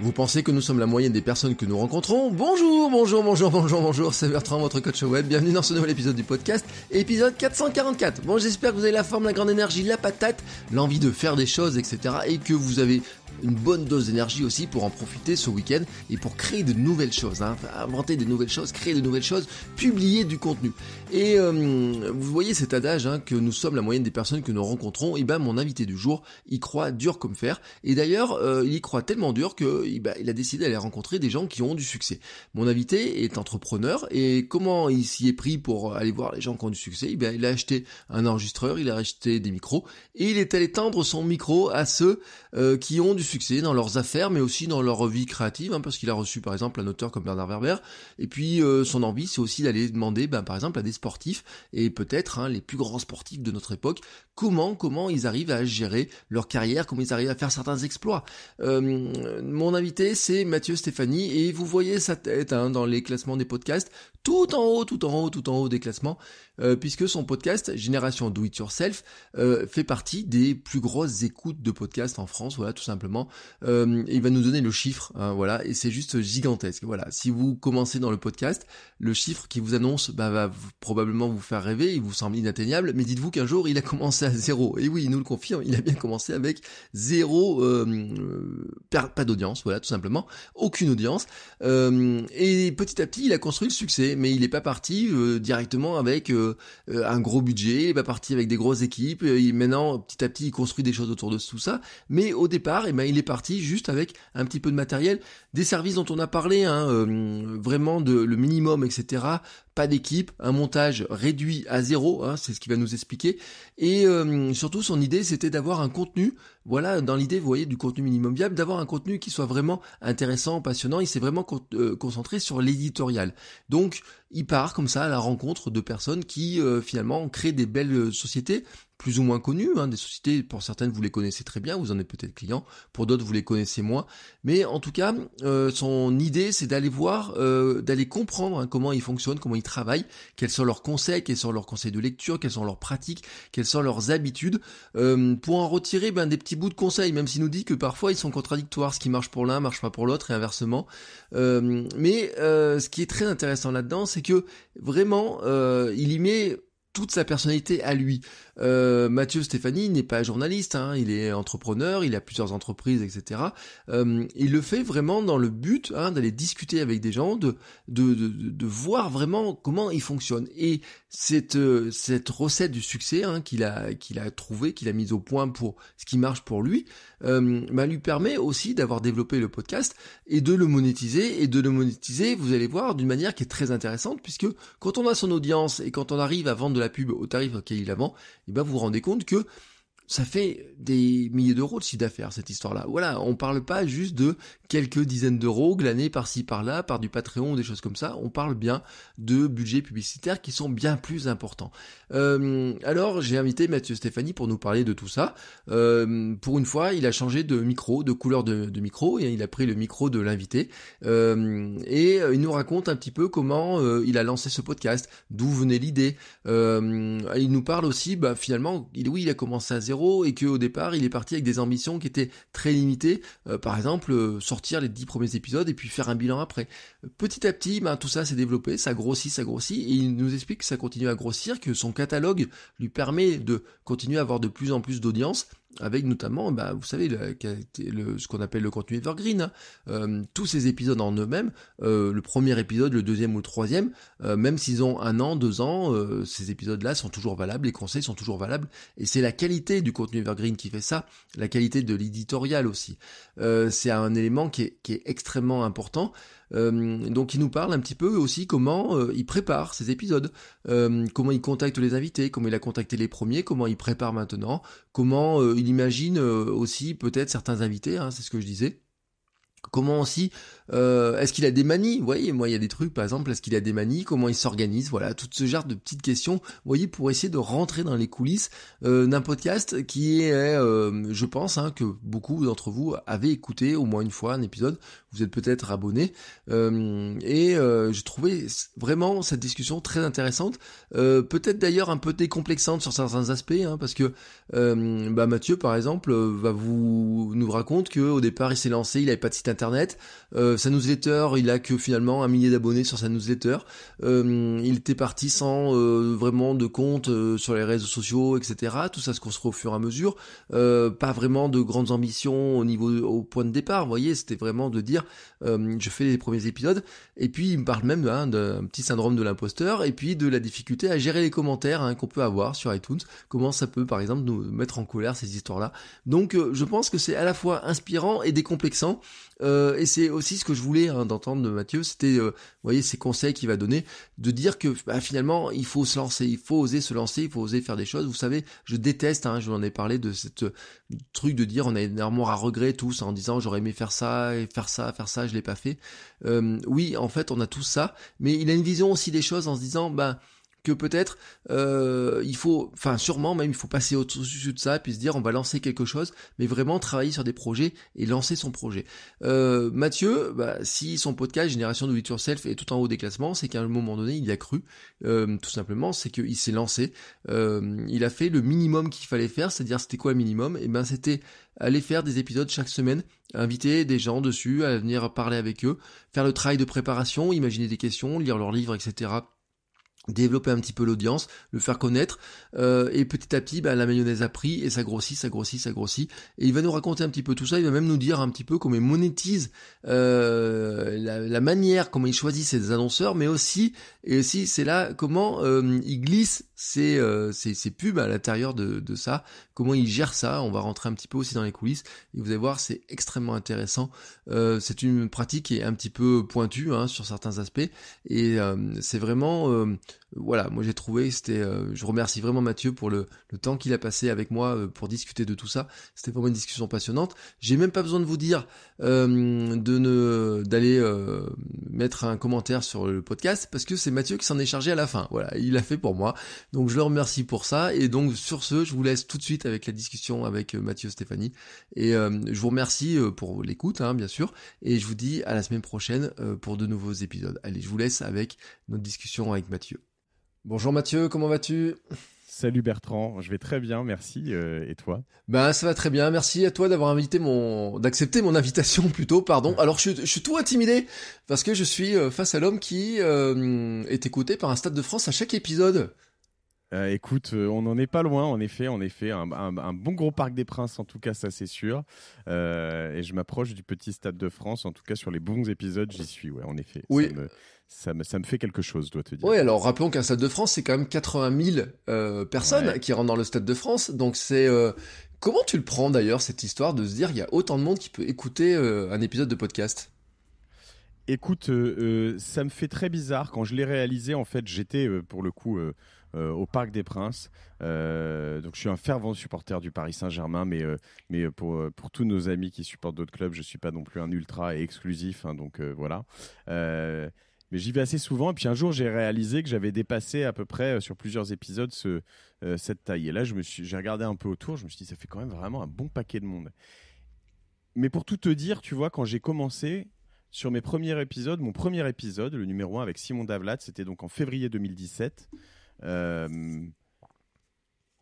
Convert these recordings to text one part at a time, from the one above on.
Vous pensez que nous sommes la moyenne des personnes que nous rencontrons Bonjour, bonjour, bonjour, bonjour, bonjour, c'est Bertrand, votre coach web. Bienvenue dans ce nouvel épisode du podcast, épisode 444. Bon, j'espère que vous avez la forme, la grande énergie, la patate, l'envie de faire des choses, etc. Et que vous avez une bonne dose d'énergie aussi pour en profiter ce week-end et pour créer de nouvelles choses, hein. inventer de nouvelles choses, créer de nouvelles choses, publier du contenu. Et euh, vous voyez cet adage hein, que nous sommes la moyenne des personnes que nous rencontrons. Et eh ben mon invité du jour y croit dur comme fer. Et d'ailleurs euh, il y croit tellement dur que eh ben, il a décidé d'aller rencontrer des gens qui ont du succès. Mon invité est entrepreneur et comment il s'y est pris pour aller voir les gens qui ont du succès eh ben, il a acheté un enregistreur, il a acheté des micros et il est allé tendre son micro à ceux euh, qui ont du succès dans leurs affaires, mais aussi dans leur vie créative, hein, parce qu'il a reçu par exemple un auteur comme Bernard Werber. Et puis euh, son envie, c'est aussi d'aller demander, ben, par exemple, à des sportifs et peut-être hein, les plus grands sportifs de notre époque, comment comment ils arrivent à gérer leur carrière, comment ils arrivent à faire certains exploits. Euh, mon invité, c'est Mathieu Stéphanie, et vous voyez sa tête hein, dans les classements des podcasts, tout en haut, tout en haut, tout en haut des classements. Euh, puisque son podcast Génération Do It Yourself euh, fait partie des plus grosses écoutes de podcasts en France, voilà tout simplement. Euh, il va nous donner le chiffre, hein, voilà, et c'est juste gigantesque. Voilà, si vous commencez dans le podcast, le chiffre qui vous annonce bah, va probablement vous faire rêver, il vous semble inatteignable, mais dites-vous qu'un jour il a commencé à zéro. Et oui, nous le confirme, il a bien commencé avec zéro, pas d'audience, voilà tout simplement, aucune audience. et petit à petit, il a construit le succès, mais il n'est pas parti directement avec euh, euh, un gros budget, il est parti avec des grosses équipes, euh, maintenant petit à petit il construit des choses autour de tout ça, mais au départ, eh ben, il est parti juste avec un petit peu de matériel, des services dont on a parlé, hein, vraiment de, le minimum, etc., pas d'équipe, un montage réduit à zéro, hein, c'est ce qui va nous expliquer. Et euh, surtout, son idée, c'était d'avoir un contenu, voilà, dans l'idée, vous voyez, du contenu minimum viable, d'avoir un contenu qui soit vraiment intéressant, passionnant. Il s'est vraiment euh, concentré sur l'éditorial. Donc, il part comme ça à la rencontre de personnes qui, euh, finalement, créent des belles sociétés, plus ou moins connu hein, des sociétés, pour certaines vous les connaissez très bien, vous en êtes peut-être client, pour d'autres vous les connaissez moins, mais en tout cas, euh, son idée c'est d'aller voir, euh, d'aller comprendre hein, comment ils fonctionnent, comment ils travaillent, quels sont leurs conseils, quels sont leurs conseils de lecture, quelles sont leurs pratiques, quelles sont leurs habitudes, euh, pour en retirer ben, des petits bouts de conseils, même s'il nous dit que parfois ils sont contradictoires, ce qui marche pour l'un marche pas pour l'autre et inversement. mais ce qui est très intéressant là-dedans, c'est que vraiment, il y met toute sa personnalité à lui. Euh, Mathieu Stéphanie n'est pas journaliste, hein. il est entrepreneur, il a plusieurs entreprises, etc. Euh, il le fait vraiment dans le but hein, d'aller discuter avec des gens, de de, de, voir vraiment comment il fonctionne, Et cette, euh, cette recette du succès hein, qu'il a, qu'il a trouvé, qu'il a mise au point pour ce qui marche pour lui, euh, bah, lui permet aussi d'avoir développé le podcast et de le monétiser. Et de le monétiser, vous allez voir, d'une manière qui est très intéressante, puisque quand on a son audience et quand on arrive à vendre de la pub au tarif auquel il la vend, et eh ben vous vous rendez compte que ça fait des milliers d'euros de chiffre d'affaires cette histoire-là. Voilà, on parle pas juste de quelques dizaines d'euros glanés par-ci par-là, par du Patreon, des choses comme ça. On parle bien de budgets publicitaires qui sont bien plus importants. Euh, alors j'ai invité Mathieu Stéphanie pour nous parler de tout ça. Euh, pour une fois, il a changé de micro, de couleur de, micro, et il a pris le micro de l'invité. Euh, et il nous raconte un petit peu comment il a lancé ce podcast, d'où venait l'idée. il nous parle aussi, bah, finalement, oui, il a commencé à zéro et qu'au départ il est parti avec des ambitions qui étaient très limitées, euh, par exemple euh, sortir les dix premiers épisodes et puis faire un bilan après. Petit à petit, ben, tout ça s'est développé, ça grossit, ça grossit, et il nous explique que ça continue à grossir, que son catalogue lui permet de continuer à avoir de plus en plus d'audience, avec notamment, bah, vous savez, ce qu'on appelle le contenu evergreen, hein. euh, tous ces épisodes en eux-mêmes, euh, le premier épisode, le deuxième ou le troisième, euh, même s'ils ont un an, deux ans, ces épisodes-là sont toujours valables, les conseils sont toujours valables, et c'est la qualité du contenu evergreen qui fait ça, la qualité de l'éditorial aussi. c'est un élément qui est extrêmement important. Euh, donc il nous parle un petit peu aussi comment euh, il prépare ses épisodes, euh, comment il contacte les invités, comment il a contacté les premiers, comment il prépare maintenant, comment il imagine aussi peut-être certains invités, hein, c'est ce que je disais comment aussi euh, est-ce qu'il a des manies voyez, moi, il y a des trucs, par exemple, est-ce qu'il a des manies Comment il s'organise Voilà, tout ce genre de petites questions, voyez, pour essayer de rentrer dans les coulisses euh, d'un podcast qui est, euh, je pense, hein, que beaucoup d'entre vous avez écouté au moins une fois un épisode, vous êtes peut-être abonné, et j'ai trouvé vraiment cette discussion très intéressante, peut-être d'ailleurs un peu décomplexante sur certains aspects, hein, parce que bah, Mathieu, par exemple, va vous nous raconte que au départ, il s'est lancé, il n'avait pas de site internet, sa newsletter, il a que finalement un millier d'abonnés sur sa newsletter. Euh, il était parti sans euh, vraiment de compte euh, sur les réseaux sociaux, etc. Tout ça se construit au fur et à mesure. pas vraiment de grandes ambitions au niveau au point de départ. Vous voyez, c'était vraiment de dire je fais les premiers épisodes. Et puis il me parle même hein, d'un petit syndrome de l'imposteur et puis de la difficulté à gérer les commentaires hein, qu'on peut avoir sur iTunes. Comment ça peut par exemple nous mettre en colère ces histoires-là. Donc je pense que c'est à la fois inspirant et décomplexant. Euh, et c'est aussi ce que je voulais hein, d'entendre de Mathieu, c'était, euh, vous voyez, ces conseils qu'il va donner, de dire que bah, finalement, il faut se lancer, il faut oser se lancer, il faut oser faire des choses. Vous savez, je déteste, hein, je vous en ai parlé de ce euh, truc de dire on a énormément à regret tous en disant j'aurais aimé faire ça et faire ça, faire ça, je l'ai pas fait. oui, en fait, on a tout ça, mais il a une vision aussi des choses en se disant bah peut-être euh, il faut, enfin sûrement même il faut passer au-dessus de ça, puis se dire on va lancer quelque chose, mais vraiment travailler sur des projets et lancer son projet. Euh, Mathieu, bah, si son podcast Génération Do It Yourself est tout en haut des classements, c'est qu'à un moment donné il y a cru, euh, tout simplement, c'est qu'il s'est lancé, il a fait le minimum qu'il fallait faire, c'est-à-dire c'était quoi le minimum Et eh ben c'était aller faire des épisodes chaque semaine, inviter des gens dessus, à venir parler avec eux, faire le travail de préparation, imaginer des questions, lire leurs livres, etc développer un petit peu l'audience, le faire connaître, euh, et petit à petit, bah, la mayonnaise a pris, et ça grossit, ça grossit, ça grossit, et il va nous raconter un petit peu tout ça, il va même nous dire un petit peu comment il monétise euh, la, manière, comment il choisit ses annonceurs, mais aussi, et aussi c'est là, comment euh, il glisse ces, euh, c'est pubs à l'intérieur de, de, ça, comment ils gèrent ça. On va rentrer un petit peu aussi dans les coulisses et vous allez voir, c'est extrêmement intéressant. Euh, c'est une pratique qui est un petit peu pointue hein, sur certains aspects et euh, c'est vraiment, euh, voilà, moi j'ai trouvé, c'était, euh, je remercie vraiment Mathieu pour le, le temps qu'il a passé avec moi pour discuter de tout ça. C'était vraiment une discussion passionnante. J'ai même pas besoin de vous dire de ne d'aller mettre un commentaire sur le podcast parce que c'est Mathieu qui s'en est chargé à la fin. Voilà, il l'a fait pour moi. Donc je le remercie pour ça. Et donc sur ce, je vous laisse tout de suite avec la discussion avec euh, Mathieu Stéphanie. Et euh, je vous remercie euh, pour l'écoute, hein, bien sûr. Et je vous dis à la semaine prochaine pour de nouveaux épisodes. Allez, je vous laisse avec notre discussion avec Mathieu. Bonjour Mathieu, comment vas-tu Salut Bertrand, je vais très bien, merci. et toi Ben ça va très bien, merci à toi d'avoir invité mon, d'accepter mon invitation plutôt, pardon. Alors je, suis tout intimidé parce que je suis face à l'homme qui est écouté par un stade de France à chaque épisode. Euh, écoute, euh, on n'en est pas loin, en effet, en effet, un, bon gros parc des Princes, en tout cas, ça c'est sûr. Euh, et je m'approche du petit stade de France, en tout cas sur les bons épisodes, j'y suis, ouais, en effet. Ça me, ça me, fait quelque chose, dois te dire. Oui, alors rappelons qu'un stade de France, c'est quand même 80 000 personnes qui rentrent dans le stade de France, donc c'est Comment tu le prends d'ailleurs cette histoire de se dire il y a autant de monde qui peut écouter un épisode de podcast Écoute, ça me fait très bizarre quand je l'ai réalisé. En fait, j'étais pour le coup euh, au Parc des Princes. Euh, donc je suis un fervent supporter du Paris Saint-Germain, mais, euh, pour, tous nos amis qui supportent d'autres clubs, je ne suis pas non plus un ultra et exclusif. Hein, donc voilà mais j'y vais assez souvent. Et puis un jour, j'ai réalisé que j'avais dépassé à peu près sur plusieurs épisodes ce, cette taille. Et là, je me j'ai regardé un peu autour. Je me suis dit, ça fait quand même vraiment un bon paquet de monde. Mais pour tout te dire, tu vois, quand j'ai commencé sur mes premiers épisodes, mon premier épisode, le numéro 1 avec Simon Davlat, c'était donc en février 2017. Euh,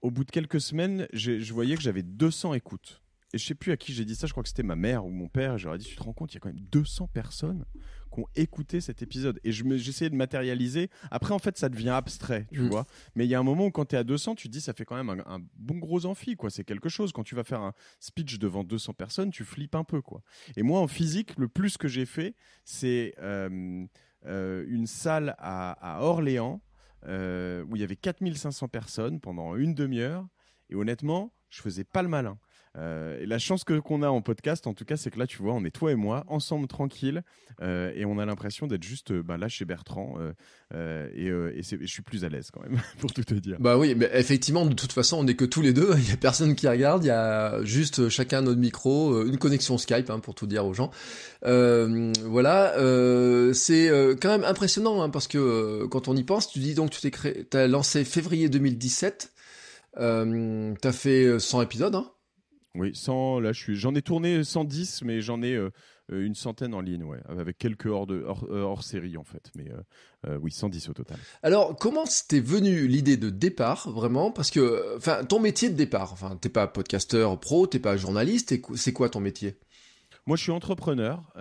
au bout de quelques semaines, je voyais que j'avais 200 écoutes. Et je sais plus à qui j'ai dit ça, je crois que c'était ma mère ou mon père. J'aurais dit, tu te rends compte, il y a quand même 200 personnes qui ont écouté cet épisode. Et j'essayais de matérialiser. Après, en fait, ça devient abstrait, tu mm. vois. Mais il y a un moment où quand tu es à 200, tu te dis, ça fait quand même un, bon gros amphi, quoi. C'est quelque chose. Quand tu vas faire un speech devant 200 personnes, tu flippes un peu, quoi. Et moi, en physique, le plus que j'ai fait, c'est euh, euh, une salle à Orléans euh, où il y avait 4500 personnes pendant une demi-heure. Et honnêtement, je faisais pas le malin. Euh, et la chance que qu'on a en podcast, en tout cas, c'est que là, tu vois, on est toi et moi, ensemble, tranquille, euh, et on a l'impression d'être juste euh, bah, là chez Bertrand, et, je suis plus à l'aise quand même, pour tout te dire. Bah oui, mais effectivement, de toute façon, on n'est que tous les deux, il n'y a personne qui regarde, il y a juste chacun notre micro, une connexion Skype, hein, pour tout dire aux gens. voilà, c'est quand même impressionnant, hein, parce que quand on y pense, tu dis donc, tu t'es créé, as lancé février 2017, tu as fait 100 épisodes, hein oui, là, j'en ai tourné 110, mais j'en ai euh, euh, une centaine en ligne, ouais, avec quelques hors, de, hors, euh, série, en fait. Mais oui, 110 au total. Alors, comment c'était venu l'idée de départ, vraiment Parce que, enfin, ton métier de départ, enfin, t'es pas podcasteur pro, t'es pas journaliste, c'est quoi ton métier Moi, je suis entrepreneur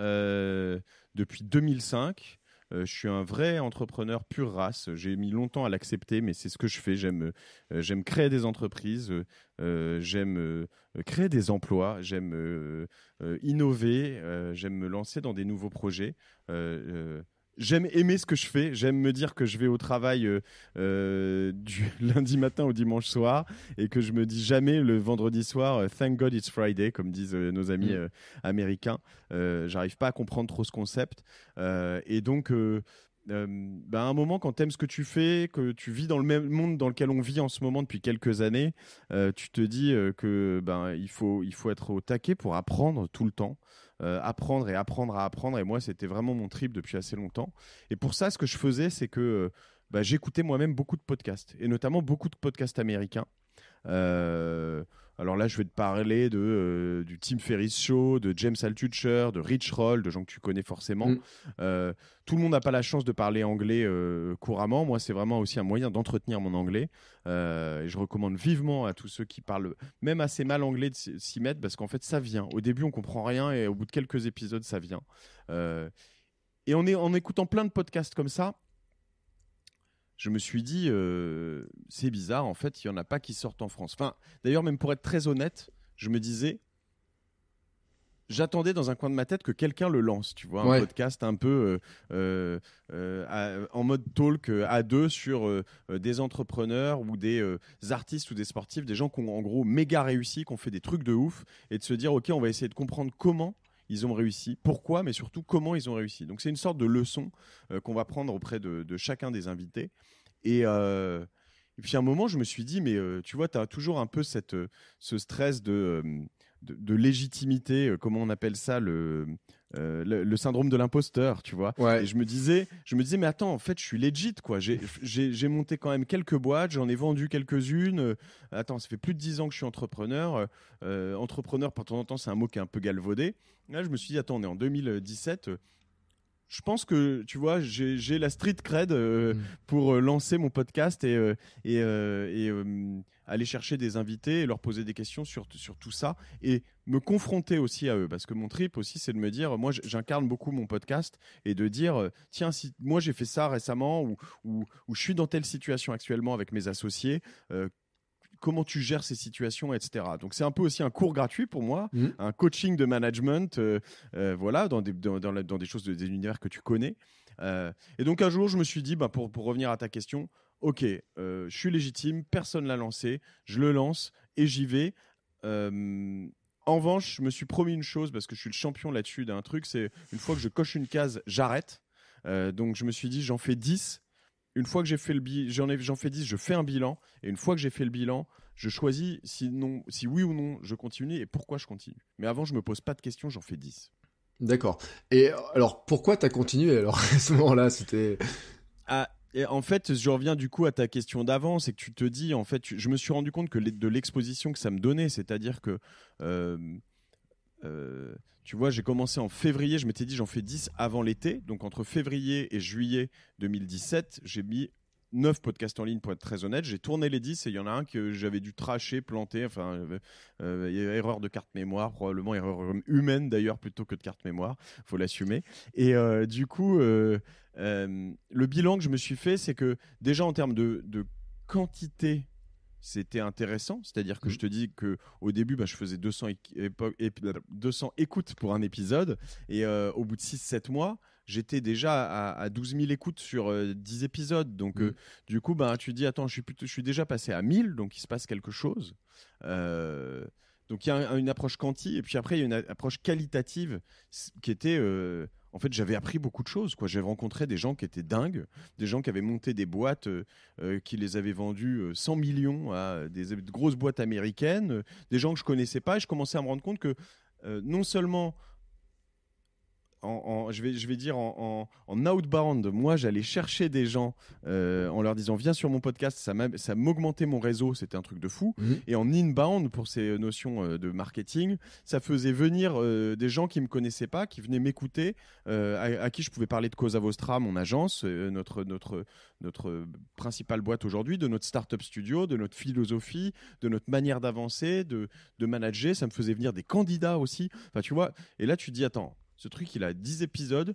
depuis 2005. Euh, je suis un vrai entrepreneur pure race. J'ai mis longtemps à l'accepter, mais c'est ce que je fais. J'aime euh, créer des entreprises, euh, j'aime créer des emplois, j'aime innover, j'aime me lancer dans des nouveaux projets j'aime aimer ce que je fais. J'aime me dire que je vais au travail euh, euh, du lundi matin au dimanche soir et que je me dis jamais le vendredi soir euh, Thank God it's Friday, comme disent nos amis mm. américains. américains. J'arrive pas à comprendre trop ce concept. et donc. Bah, à un moment, quand t'aimes ce que tu fais, que tu vis dans le même monde dans lequel on vit en ce moment depuis quelques années, tu te dis qu'il que ben il faut il faut être au taquet pour apprendre tout le temps. Euh, apprendre et apprendre à apprendre. Et moi, c'était vraiment mon trip depuis assez longtemps. Et pour ça, ce que je faisais, c'est que euh, bah, j'écoutais moi-même beaucoup de podcasts, et notamment beaucoup de podcasts américains. Euh, alors là, je vais te parler de, euh, du Tim Ferriss Show, de James Altucher, de Rich Roll, de gens que tu connais forcément. Mm. Euh, tout le monde n'a pas la chance de parler anglais euh, couramment. Moi, c'est vraiment aussi un moyen d'entretenir mon anglais. et je recommande vivement à tous ceux qui parlent même assez mal anglais de s'y mettre parce qu'en fait, ça vient. Au début, on comprend rien et au bout de quelques épisodes, ça vient. et on est, en écoutant plein de podcasts comme ça, je me suis dit, euh, c'est bizarre, en fait, il n'y en a pas qui sortent en France. Enfin, d'ailleurs, même pour être très honnête, je me disais, j'attendais dans un coin de ma tête que quelqu'un le lance, tu vois, un podcast un peu euh, euh, en mode talk à deux sur des entrepreneurs ou des artistes ou des sportifs, des gens qui ont en gros méga réussi, qui ont fait des trucs de ouf, et de se dire, ok, on va essayer de comprendre comment ils ont réussi, pourquoi, mais surtout comment ils ont réussi. Donc c'est une sorte de leçon euh, qu'on va prendre auprès de, chacun des invités. Euh, et, puis à un moment, je me suis dit, mais euh, tu vois, tu as toujours un peu cette, ce stress de de, légitimité, euh, comment on appelle ça, euh, le, le, syndrome de l'imposteur, tu vois. Et je me disais, je me disais, mais attends, en fait, je suis legit, quoi. J'ai monté quand même quelques boîtes, j'en ai vendu quelques-unes. Euh, attends, ça fait plus de 10 ans que je suis entrepreneur. entrepreneur, par temps en temps, c'est un mot qui est un peu galvaudé. Là, je me suis dit, attends, on est en 2017 je pense que tu vois, j'ai la street cred euh, mm. pour euh, lancer mon podcast et, euh, et, aller chercher des invités et leur poser des questions sur, sur tout ça et me confronter aussi à eux. Parce que mon trip aussi, c'est de me dire, moi, j'incarne beaucoup mon podcast et de dire, tiens, moi j'ai fait ça récemment ou, ou, je suis dans telle situation actuellement avec mes associés, comment tu gères ces situations, etc. Donc c'est un peu aussi un cours gratuit pour moi, mmh. un coaching de management, euh, euh, voilà, dans des, choses, des univers que tu connais. Euh, et donc un jour, je me suis dit, bah, pour, revenir à ta question, ok, je suis légitime, personne l'a lancé, je le lance et j'y vais. en revanche, je me suis promis une chose parce que je suis le champion là-dessus d'un truc, c'est une fois que je coche une case, j'arrête. donc je me suis dit, j'en fais 10 une fois que j'ai fait le bilan, j'en j'en fais 10, je fais un bilan. Et une fois que j'ai fait le bilan, je choisis si si oui ou non je continue et pourquoi je continue. Mais avant, je ne me pose pas de questions, j'en fais 10. D'accord. Et alors, pourquoi tu as continué alors à ce moment-là C'était. Ah, en fait, je reviens du coup à ta question d'avant, c'est que tu te dis, en fait, je me suis rendu compte que de l'exposition que ça me donnait, c'est-à-dire que. Euh, euh, tu vois, j'ai commencé en février, je m'étais dit j'en fais 10 avant l'été. Donc entre février et juillet 2017, j'ai mis 9 podcasts en ligne pour être très honnête. J'ai tourné les 10 et il y en a un que j'avais dû tracher, planter, enfin, euh, euh, erreur de carte mémoire, probablement erreur humaine d'ailleurs plutôt que de carte mémoire, faut l'assumer. Et du coup, le bilan que je me suis fait, c'est que déjà en termes de, de quantité c'était intéressant. C'est-à-dire que mm. je te dis que au début, bah, je faisais 200, 200 écoutes pour un épisode, et euh, au bout de 6-7 mois, j'étais déjà à, 12 000 écoutes sur 10 euh, épisodes. Donc, mm. euh, du coup, bah, tu dis, attends, je suis, je suis déjà passé à 1000, donc il se passe quelque chose. donc, il y a une approche quanti, et puis après, il y a une approche qualitative qui était en fait, j'avais appris beaucoup de choses. Quoi. J'avais rencontré des gens qui étaient dingues, des gens qui avaient monté des boîtes euh, euh, qui les avaient vendues 100 euh, millions à des grosses boîtes américaines, des gens que je connaissais pas. Et je commençais à me rendre compte que non seulement en, je, vais, dire en, outbound, moi j'allais chercher des gens euh, en leur disant viens sur mon podcast, ça m'augmentait mon réseau, c'était un truc de fou. Mhm. Et en inbound, pour ces notions euh, de marketing, ça faisait venir euh, des gens qui ne me connaissaient pas, qui venaient m'écouter, à, qui je pouvais parler de Cosa Vostra, mon agence, notre, principale boîte aujourd'hui, de notre startup studio, de notre philosophie, de notre manière d'avancer, de, manager. Ça me faisait venir des candidats aussi. Enfin, tu vois, et là tu dis attends ce truc, il a 10 épisodes,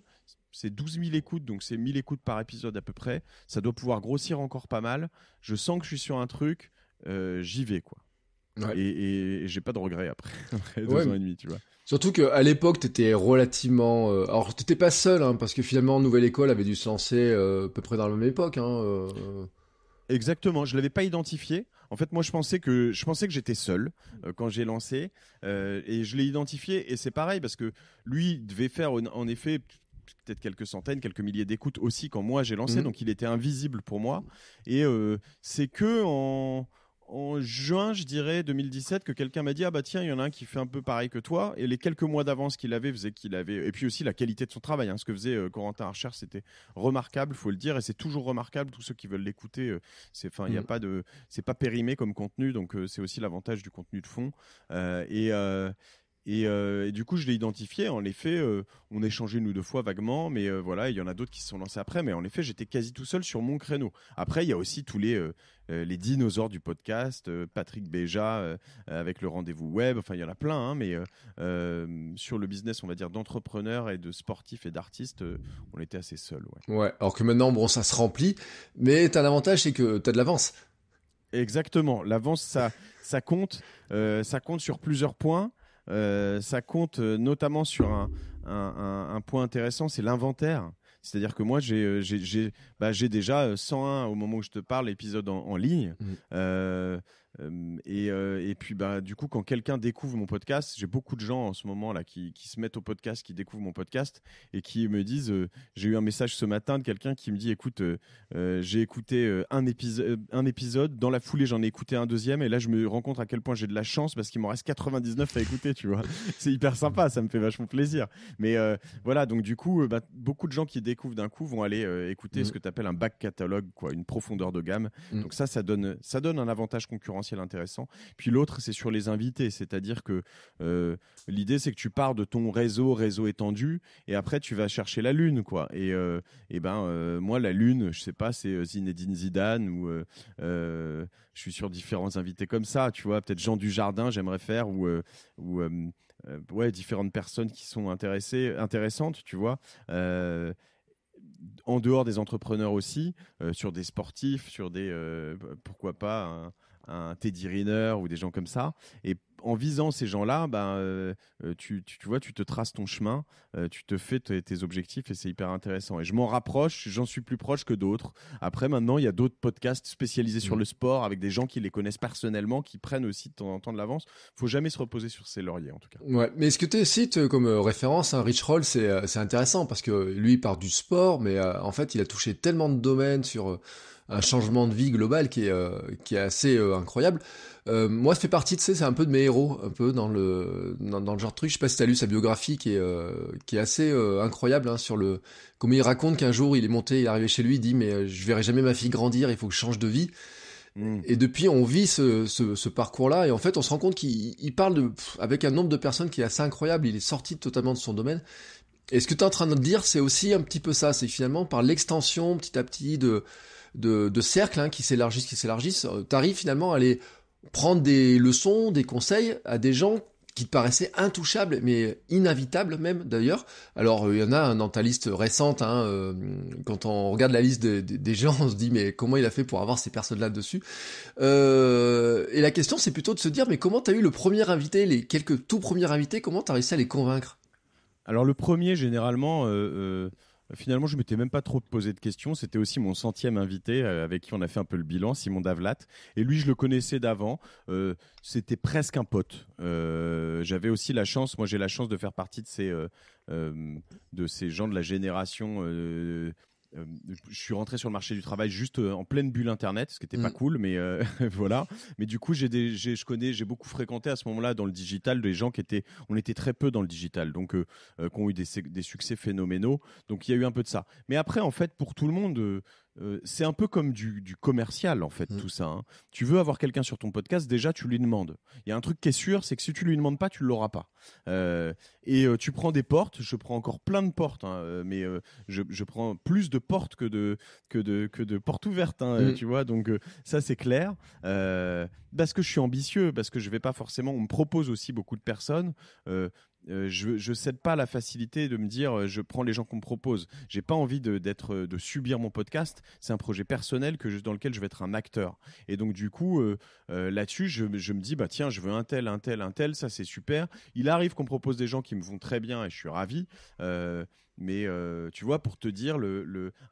c'est 12 000 écoutes, donc c'est 1000 écoutes par épisode à peu près. Ça doit pouvoir grossir encore pas mal. Je sens que je suis sur un truc, euh, j'y vais quoi. Et, j'ai pas de regret après, deux ans et demi, tu vois. Surtout qu'à l'époque, t'étais relativement. Alors, euh, alors, t'étais pas seul, hein, parce que finalement, Nouvelle École avait dû se lancer euh, à peu près dans la même époque. Hein, Exactement, je l'avais pas identifié. En fait, moi, je pensais que je pensais que j'étais seul euh, quand j'ai lancé euh, et je l'ai identifié. Et c'est pareil parce que lui devait faire en effet peut-être quelques centaines, quelques milliers d'écoutes aussi quand moi j'ai lancé, mhm. donc il était invisible pour moi. Et euh, c'est que en en juin, je dirais, 2017, que quelqu'un m'a dit ah bah tiens, il y en a un qui fait un peu pareil que toi. Et les quelques mois d'avance qu'il avait faisait qu'il avait. Et puis aussi la qualité de son travail. Hein. Ce que faisait euh, Corentin Archer, c'était remarquable, faut le dire, et c'est toujours remarquable. Tous ceux qui veulent l'écouter, euh, c'est enfin il a mm. pas de, c'est pas périmé comme contenu, donc euh, c'est aussi l'avantage du contenu de fond. et euh, et, du coup, je l'ai identifié. En effet, euh, on échangé une ou deux fois vaguement, mais euh, voilà, il y en a d'autres qui se sont lancés après. Mais en effet, j'étais quasi tout seul sur mon créneau. Après, il y a aussi tous les, les dinosaures du podcast, Patrick Béja avec le rendez-vous web. Enfin, il y en a plein, hein, mais sur le business, on va dire, d'entrepreneurs et de sportifs et d'artistes, on était assez seuls. Ouais. ouais. alors que maintenant, bon, ça se remplit, mais tu as l'avantage, c'est que tu as de l'avance. Exactement. L'avance, ça, ça compte. ça compte sur plusieurs points. Euh, ça compte euh, notamment sur un, point intéressant, c'est l'inventaire. C'est-à-dire que moi, j'ai, euh, bah, déjà 101 au moment où je te parle épisodes en, ligne. Mmh. Euh, euh, et, puis bah du coup quand quelqu'un découvre mon podcast, j'ai beaucoup de gens en ce moment là qui, qui, se mettent au podcast, qui découvrent mon podcast et qui me disent j'ai eu un message ce matin de quelqu'un qui me dit écoute euh, euh, j'ai écouté un épisode un épisode dans la foulée j'en ai écouté un deuxième et là je me rends compte à quel point j'ai de la chance parce qu'il m'en reste 99 à écouter tu vois c'est hyper sympa ça me fait vachement plaisir mais voilà donc du coup bah, beaucoup de gens qui découvrent d'un coup vont aller écouter mmh. ce que tu appelles un back catalogue quoi une profondeur de gamme mmh. donc ça ça donne ça donne un avantage concurrentiel intéressant. Puis l'autre, c'est sur les invités, c'est-à-dire que euh, l'idée, c'est que tu pars de ton réseau, réseau étendu, et après, tu vas chercher la lune, quoi. Et, euh, ben, euh, moi, la lune, je sais pas, c'est Zinedine Zidane ou je suis sur différents invités comme ça, tu vois, peut-être Jean jardin j'aimerais faire ou ou ouais, différentes personnes qui sont intéressées, intéressantes, tu vois en dehors des entrepreneurs aussi, sur des sportifs, sur des pourquoi pas un Teddy Riner ou des gens comme ça. Et en visant ces gens-là, bah, tu, vois, tu te traces ton chemin, euh, tu te fais tes, objectifs et c'est hyper intéressant. Et je m'en rapproche, j'en suis plus proche que d'autres. Après, maintenant, il y a d'autres podcasts spécialisés sur mm. le sport avec des gens qui les connaissent personnellement, qui prennent aussi de temps en temps de l'avance. Faut jamais se reposer sur ses lauriers, en tout cas. mais ce que tu cites comme référence, hein, Rich Roll, c'est intéressant parce que lui il part du sport, mais en fait, il a touché tellement de domaines sur un changement de vie global qui est, euh, qui est assez euh, incroyable. Euh, moi, ça fait partie, de ça, c'est un peu de mes héros, un peu dans le, dans, le genre de truc. Je sais pas si t'as lu sa biographie qui est, qui est assez incroyable hein, sur le. Comment il raconte qu'un jour il est monté, il est arrivé chez lui, il dit Mais je verrai jamais ma fille grandir, il faut que je change de vie. Hmm. Et depuis, on vit ce, ce, parcours-là, et en fait, on se rend compte qu'il parle avec un nombre de personnes qui est assez incroyable. Il est sorti totalement de son domaine, et ce que tu es en train de dire, c'est aussi un petit peu ça, c'est finalement par l'extension petit à petit de, de, cercles hein, qui s'élargissent, qui s'élargissent, euh, tu finalement à aller prendre des leçons, des conseils à des gens qui te paraissaient intouchables, mais inavitables même d'ailleurs. Alors il euh, y en a dans ta liste récente, hein, euh, quand on regarde la liste des gens, on se dit mais comment il a fait pour avoir ces personnes-là dessus Et la question c'est plutôt de se dire mais comment t'as eu le premier invité, les quelques tout premiers invités, comment t'as réussi à les convaincre Alors le premier généralement... Finalement, je m'étais même pas trop posé de questions. C'était aussi mon centième invité euh, avec qui on a fait un peu le bilan, Simon Davlat. Et lui, je le connaissais d'avant. Euh, c'était presque un pote. Euh, j'avais aussi la chance, moi j'ai la chance de faire partie de ces, de ces gens de la génération euh, je suis rentré sur le marché du travail juste euh, en pleine bulle internet, ce qui n'était pas mm. cool, mais euh, voilà. Mais du coup, j'ai je connais, j'ai beaucoup fréquenté à ce moment-là dans le digital des gens qui étaient, on était très peu dans le digital, donc qui ont eu des, des, succès phénoménaux. Donc il y a eu un peu de ça. Mais après, en fait, pour tout le monde, euh, c'est un peu comme du, commercial en fait mm. tout ça. Hein. Tu veux avoir quelqu'un sur ton podcast, déjà tu lui demandes. Il y a un truc qui est sûr, c'est que si tu lui demandes pas, tu ne l'auras pas. Euh, et euh, tu prends des portes, je prends encore plein de portes, hein, mais je, prends plus de portes que de que portes ouvertes, hein, mm. tu vois. Donc ça c'est clair. parce que je suis ambitieux, parce que je ne vais pas forcément. On me propose aussi beaucoup de personnes. Euh, je, ne cède pas la facilité de me dire euh, je prends les gens qu'on me propose. J'ai pas envie de d'être euh, de subir mon podcast. C'est un projet personnel que dans lequel je vais être un acteur. Et donc du coup là-dessus je, me dis bah tiens je veux un tel un tel un tel ça c'est super. Il arrive qu'on propose des gens qui me vont très bien et je suis ravi. Mais euh, tu vois, pour te dire,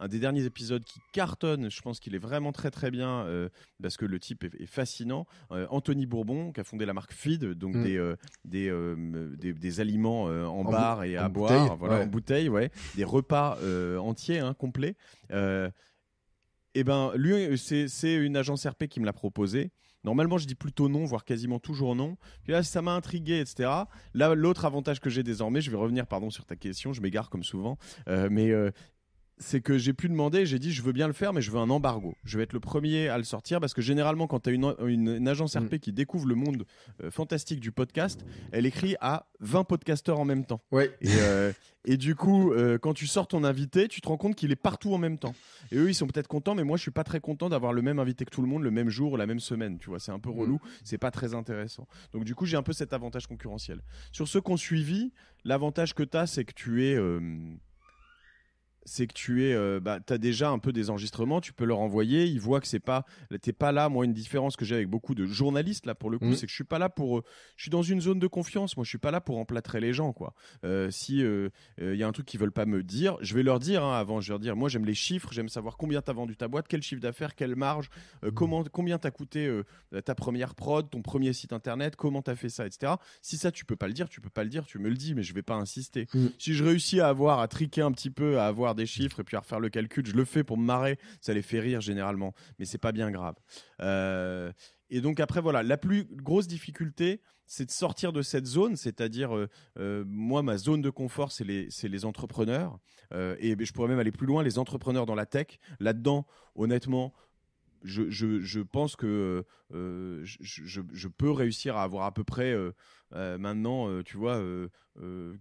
un des derniers épisodes qui cartonne, je pense qu'il est vraiment très très bien euh, parce que le type est, fascinant. Euh, Anthony Bourbon, qui a fondé la marque Feed, donc mm. des, aliments en, bar et à boire, en bouteille, des repas entiers, hein, complets. Et eh ben, lui, c'est une agence RP qui me l'a proposé. Normalement, je dis plutôt non, voire quasiment toujours non. là, ça m'a intrigué, etc. Là, l'autre avantage que j'ai désormais, je vais revenir, pardon, sur ta question, je m'égare comme souvent, euh, mais euh, c'est que j'ai pu demander, j'ai dit je veux bien le faire, mais je veux un embargo. Je vais être le premier à le sortir parce que généralement, quand tu as une, agence mm. RP qui découvre le monde euh, fantastique du podcast, elle écrit à 20 podcasteurs en même temps. Ouais. Et, euh, du coup, euh, quand tu sors ton invité, tu te rends compte qu'il est partout en même temps. Et eux, ils sont peut-être contents, mais moi, je suis pas très content d'avoir le même invité que tout le monde le même jour, la même semaine. Tu vois, c'est un peu mm. relou, c'est pas très intéressant. Donc, du coup, j'ai un peu cet avantage concurrentiel. Sur ceux qu'on suivi, l'avantage que tu as, c'est que tu es c'est que tu es, euh, bah, as déjà un peu des enregistrements, tu peux leur envoyer, ils voient que c'est pas, t'es pas là. Moi, une différence que j'ai avec beaucoup de journalistes là pour le coup, mm. c'est que je suis pas là pour, euh, je suis dans une zone de confiance. Moi, je suis pas là pour emplâtrer les gens quoi. Euh, si il y a un truc qu'ils veulent pas me dire, je vais leur dire hein, avant. Je vais leur dire, moi j'aime les chiffres, j'aime savoir combien t'as vendu ta boîte, quel chiffre d'affaires, quelle marge, mm. comment, combien t'as coûté ta première prod, ton premier site internet, comment t'as fait ça, etc. Si ça tu peux pas le dire, tu peux pas le dire, tu me le dis, mais je vais pas insister. Mm. Si je réussis à avoir à triquer un petit peu, à avoir des chiffres et puis à refaire le calcul. Je le fais pour me marrer, ça les fait rire généralement, mais c'est pas bien grave. Euh, et donc après, voilà, la plus grosse difficulté, c'est de sortir de cette zone, c'est-à-dire, euh, euh, moi, ma zone de confort, c'est les, les entrepreneurs, et ben, je pourrais même aller plus loin, les entrepreneurs dans la tech. Là-dedans, honnêtement, je, pense que euh, euh, je, peux réussir à avoir à peu près euh, maintenant, tu vois,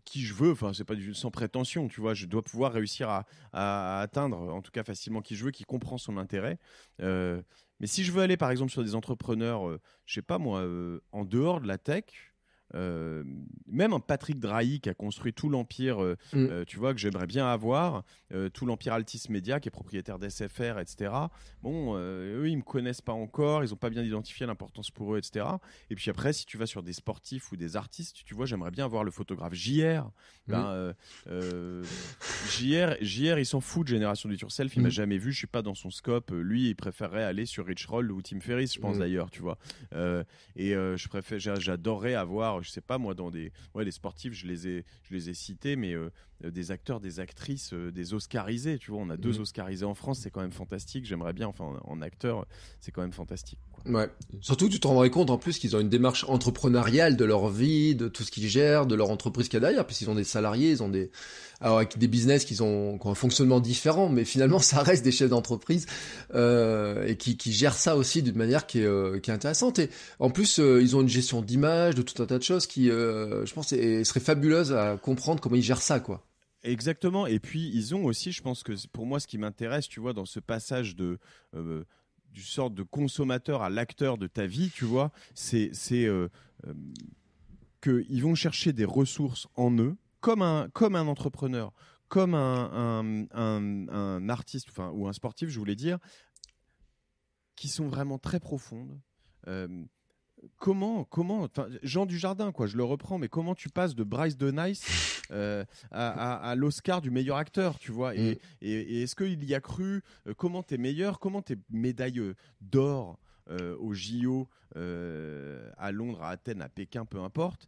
qui je veux. Enfin, c'est pas du sans prétention, tu vois. Je dois pouvoir réussir à, atteindre, en tout cas facilement, qui je veux, qui comprend son intérêt. mais si je veux aller, par exemple, sur des entrepreneurs, je sais pas moi, en dehors de la tech, euh, même un Patrick Drahi qui a construit tout l'empire, euh, mm. euh, tu vois, que j'aimerais bien avoir, tout l'empire Altis Media qui est propriétaire d'SFR, etc. Bon, eux, ils me connaissent pas encore, ils ont pas bien identifié l'importance pour eux, etc. Et puis après, si tu vas sur des sportifs ou des artistes, tu vois, j'aimerais bien avoir le photographe JR. JR, JR, il s'en fout de Génération du Turself, il mm. m'a jamais vu, je suis pas dans son scope. Lui, il préférerait aller sur Rich Roll ou Tim Ferriss, je pense mm. d'ailleurs, tu vois. et je préfère, j'adorerais avoir je ne sais pas moi, dans des, ouais, les sportifs, je les ai, je les ai cités, mais euh, euh, des acteurs, des actrices, euh, des Oscarisés, tu vois, on a deux mmh. Oscarisés en France, c'est quand même fantastique. J'aimerais bien, enfin, en acteur, c'est quand même fantastique. Ouais. Surtout que tu te rendrais compte en plus qu'ils ont une démarche entrepreneuriale de leur vie, de tout ce qu'ils gèrent, de leur entreprise qu'il y a derrière, puisqu'ils ont des salariés, ils ont des, alors avec des business qui ont, un fonctionnement différent, mais finalement ça reste des chefs d'entreprise euh, et qui, qui gèrent ça aussi d'une manière qui est, euh, qui est intéressante. Et en plus, euh, ils ont une gestion d'image, de tout un tas de choses qui, je pense, serait fabuleuse à comprendre comment ils gèrent ça, quoi. Exactement. Et puis ils ont aussi, je pense que pour moi, ce qui m'intéresse, tu vois, dans ce passage de du sorte de consommateur à l'acteur de ta vie, tu vois, c'est euh, euh, qu'ils vont chercher des ressources en eux, comme un comme un entrepreneur, comme un, artiste, enfin ou un sportif, je voulais dire, qui sont vraiment très profondes. Euh, comment, comment, Jean Dujardin, quoi, je le reprends, mais comment tu passes de Bryce de Nice euh, à, l'Oscar du meilleur acteur, tu vois Et, mm. est-ce qu'il y a cru euh, Comment t'es meilleur Comment t'es médaille d'or euh, au JO, à Londres, à Athènes, à Pékin, peu importe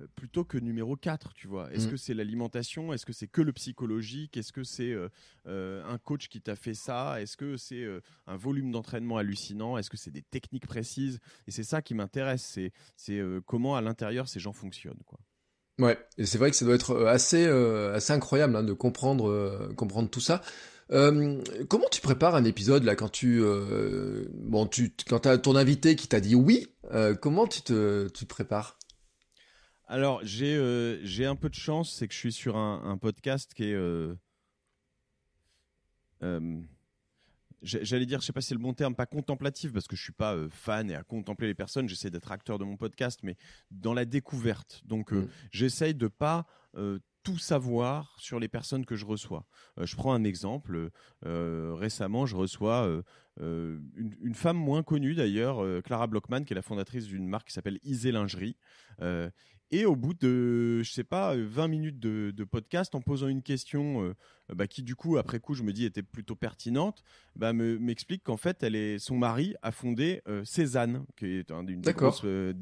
euh, plutôt que numéro 4, tu vois. Est-ce mm. que c'est l'alimentation Est-ce que c'est que le psychologique Est-ce que c'est euh, euh, un coach qui t'a fait ça Est-ce que c'est un volume d'entraînement hallucinant Est-ce que c'est des techniques précises Et c'est ça qui m'intéresse, c'est comment à l'intérieur ces gens fonctionnent, quoi. Ouais, et c'est vrai que ça doit être assez, assez incroyable hein, de comprendre, comprendre tout ça. comment tu prépares un épisode là quand tu bon tu quand as ton invité qui t'a dit oui comment tu tu te prépares alors, euh, j'ai un peu de chance, c'est que je suis sur un, podcast qui est. Euh, euh, j'allais dire, je sais pas si c'est le bon terme, pas contemplatif, parce que je ne suis pas fan et à contempler les personnes. J'essaie d'être acteur de mon podcast, mais dans la découverte. Donc, j'essaie mm. j'essaye de pas tout savoir sur les personnes que je reçois. je prends un exemple. récemment, je reçois une, femme moins connue d'ailleurs, Clara Blockman, qui est la fondatrice d'une marque qui s'appelle Isée Lingerie. Et au bout de, je sais pas, 20 euh, minutes de, podcast, en posant une question euh, euh, bah, qui, du coup, après coup, je me dis était plutôt pertinente, bah, m'explique qu'en fait, elle est, son mari a fondé Cézanne, qui est une des, grosses, une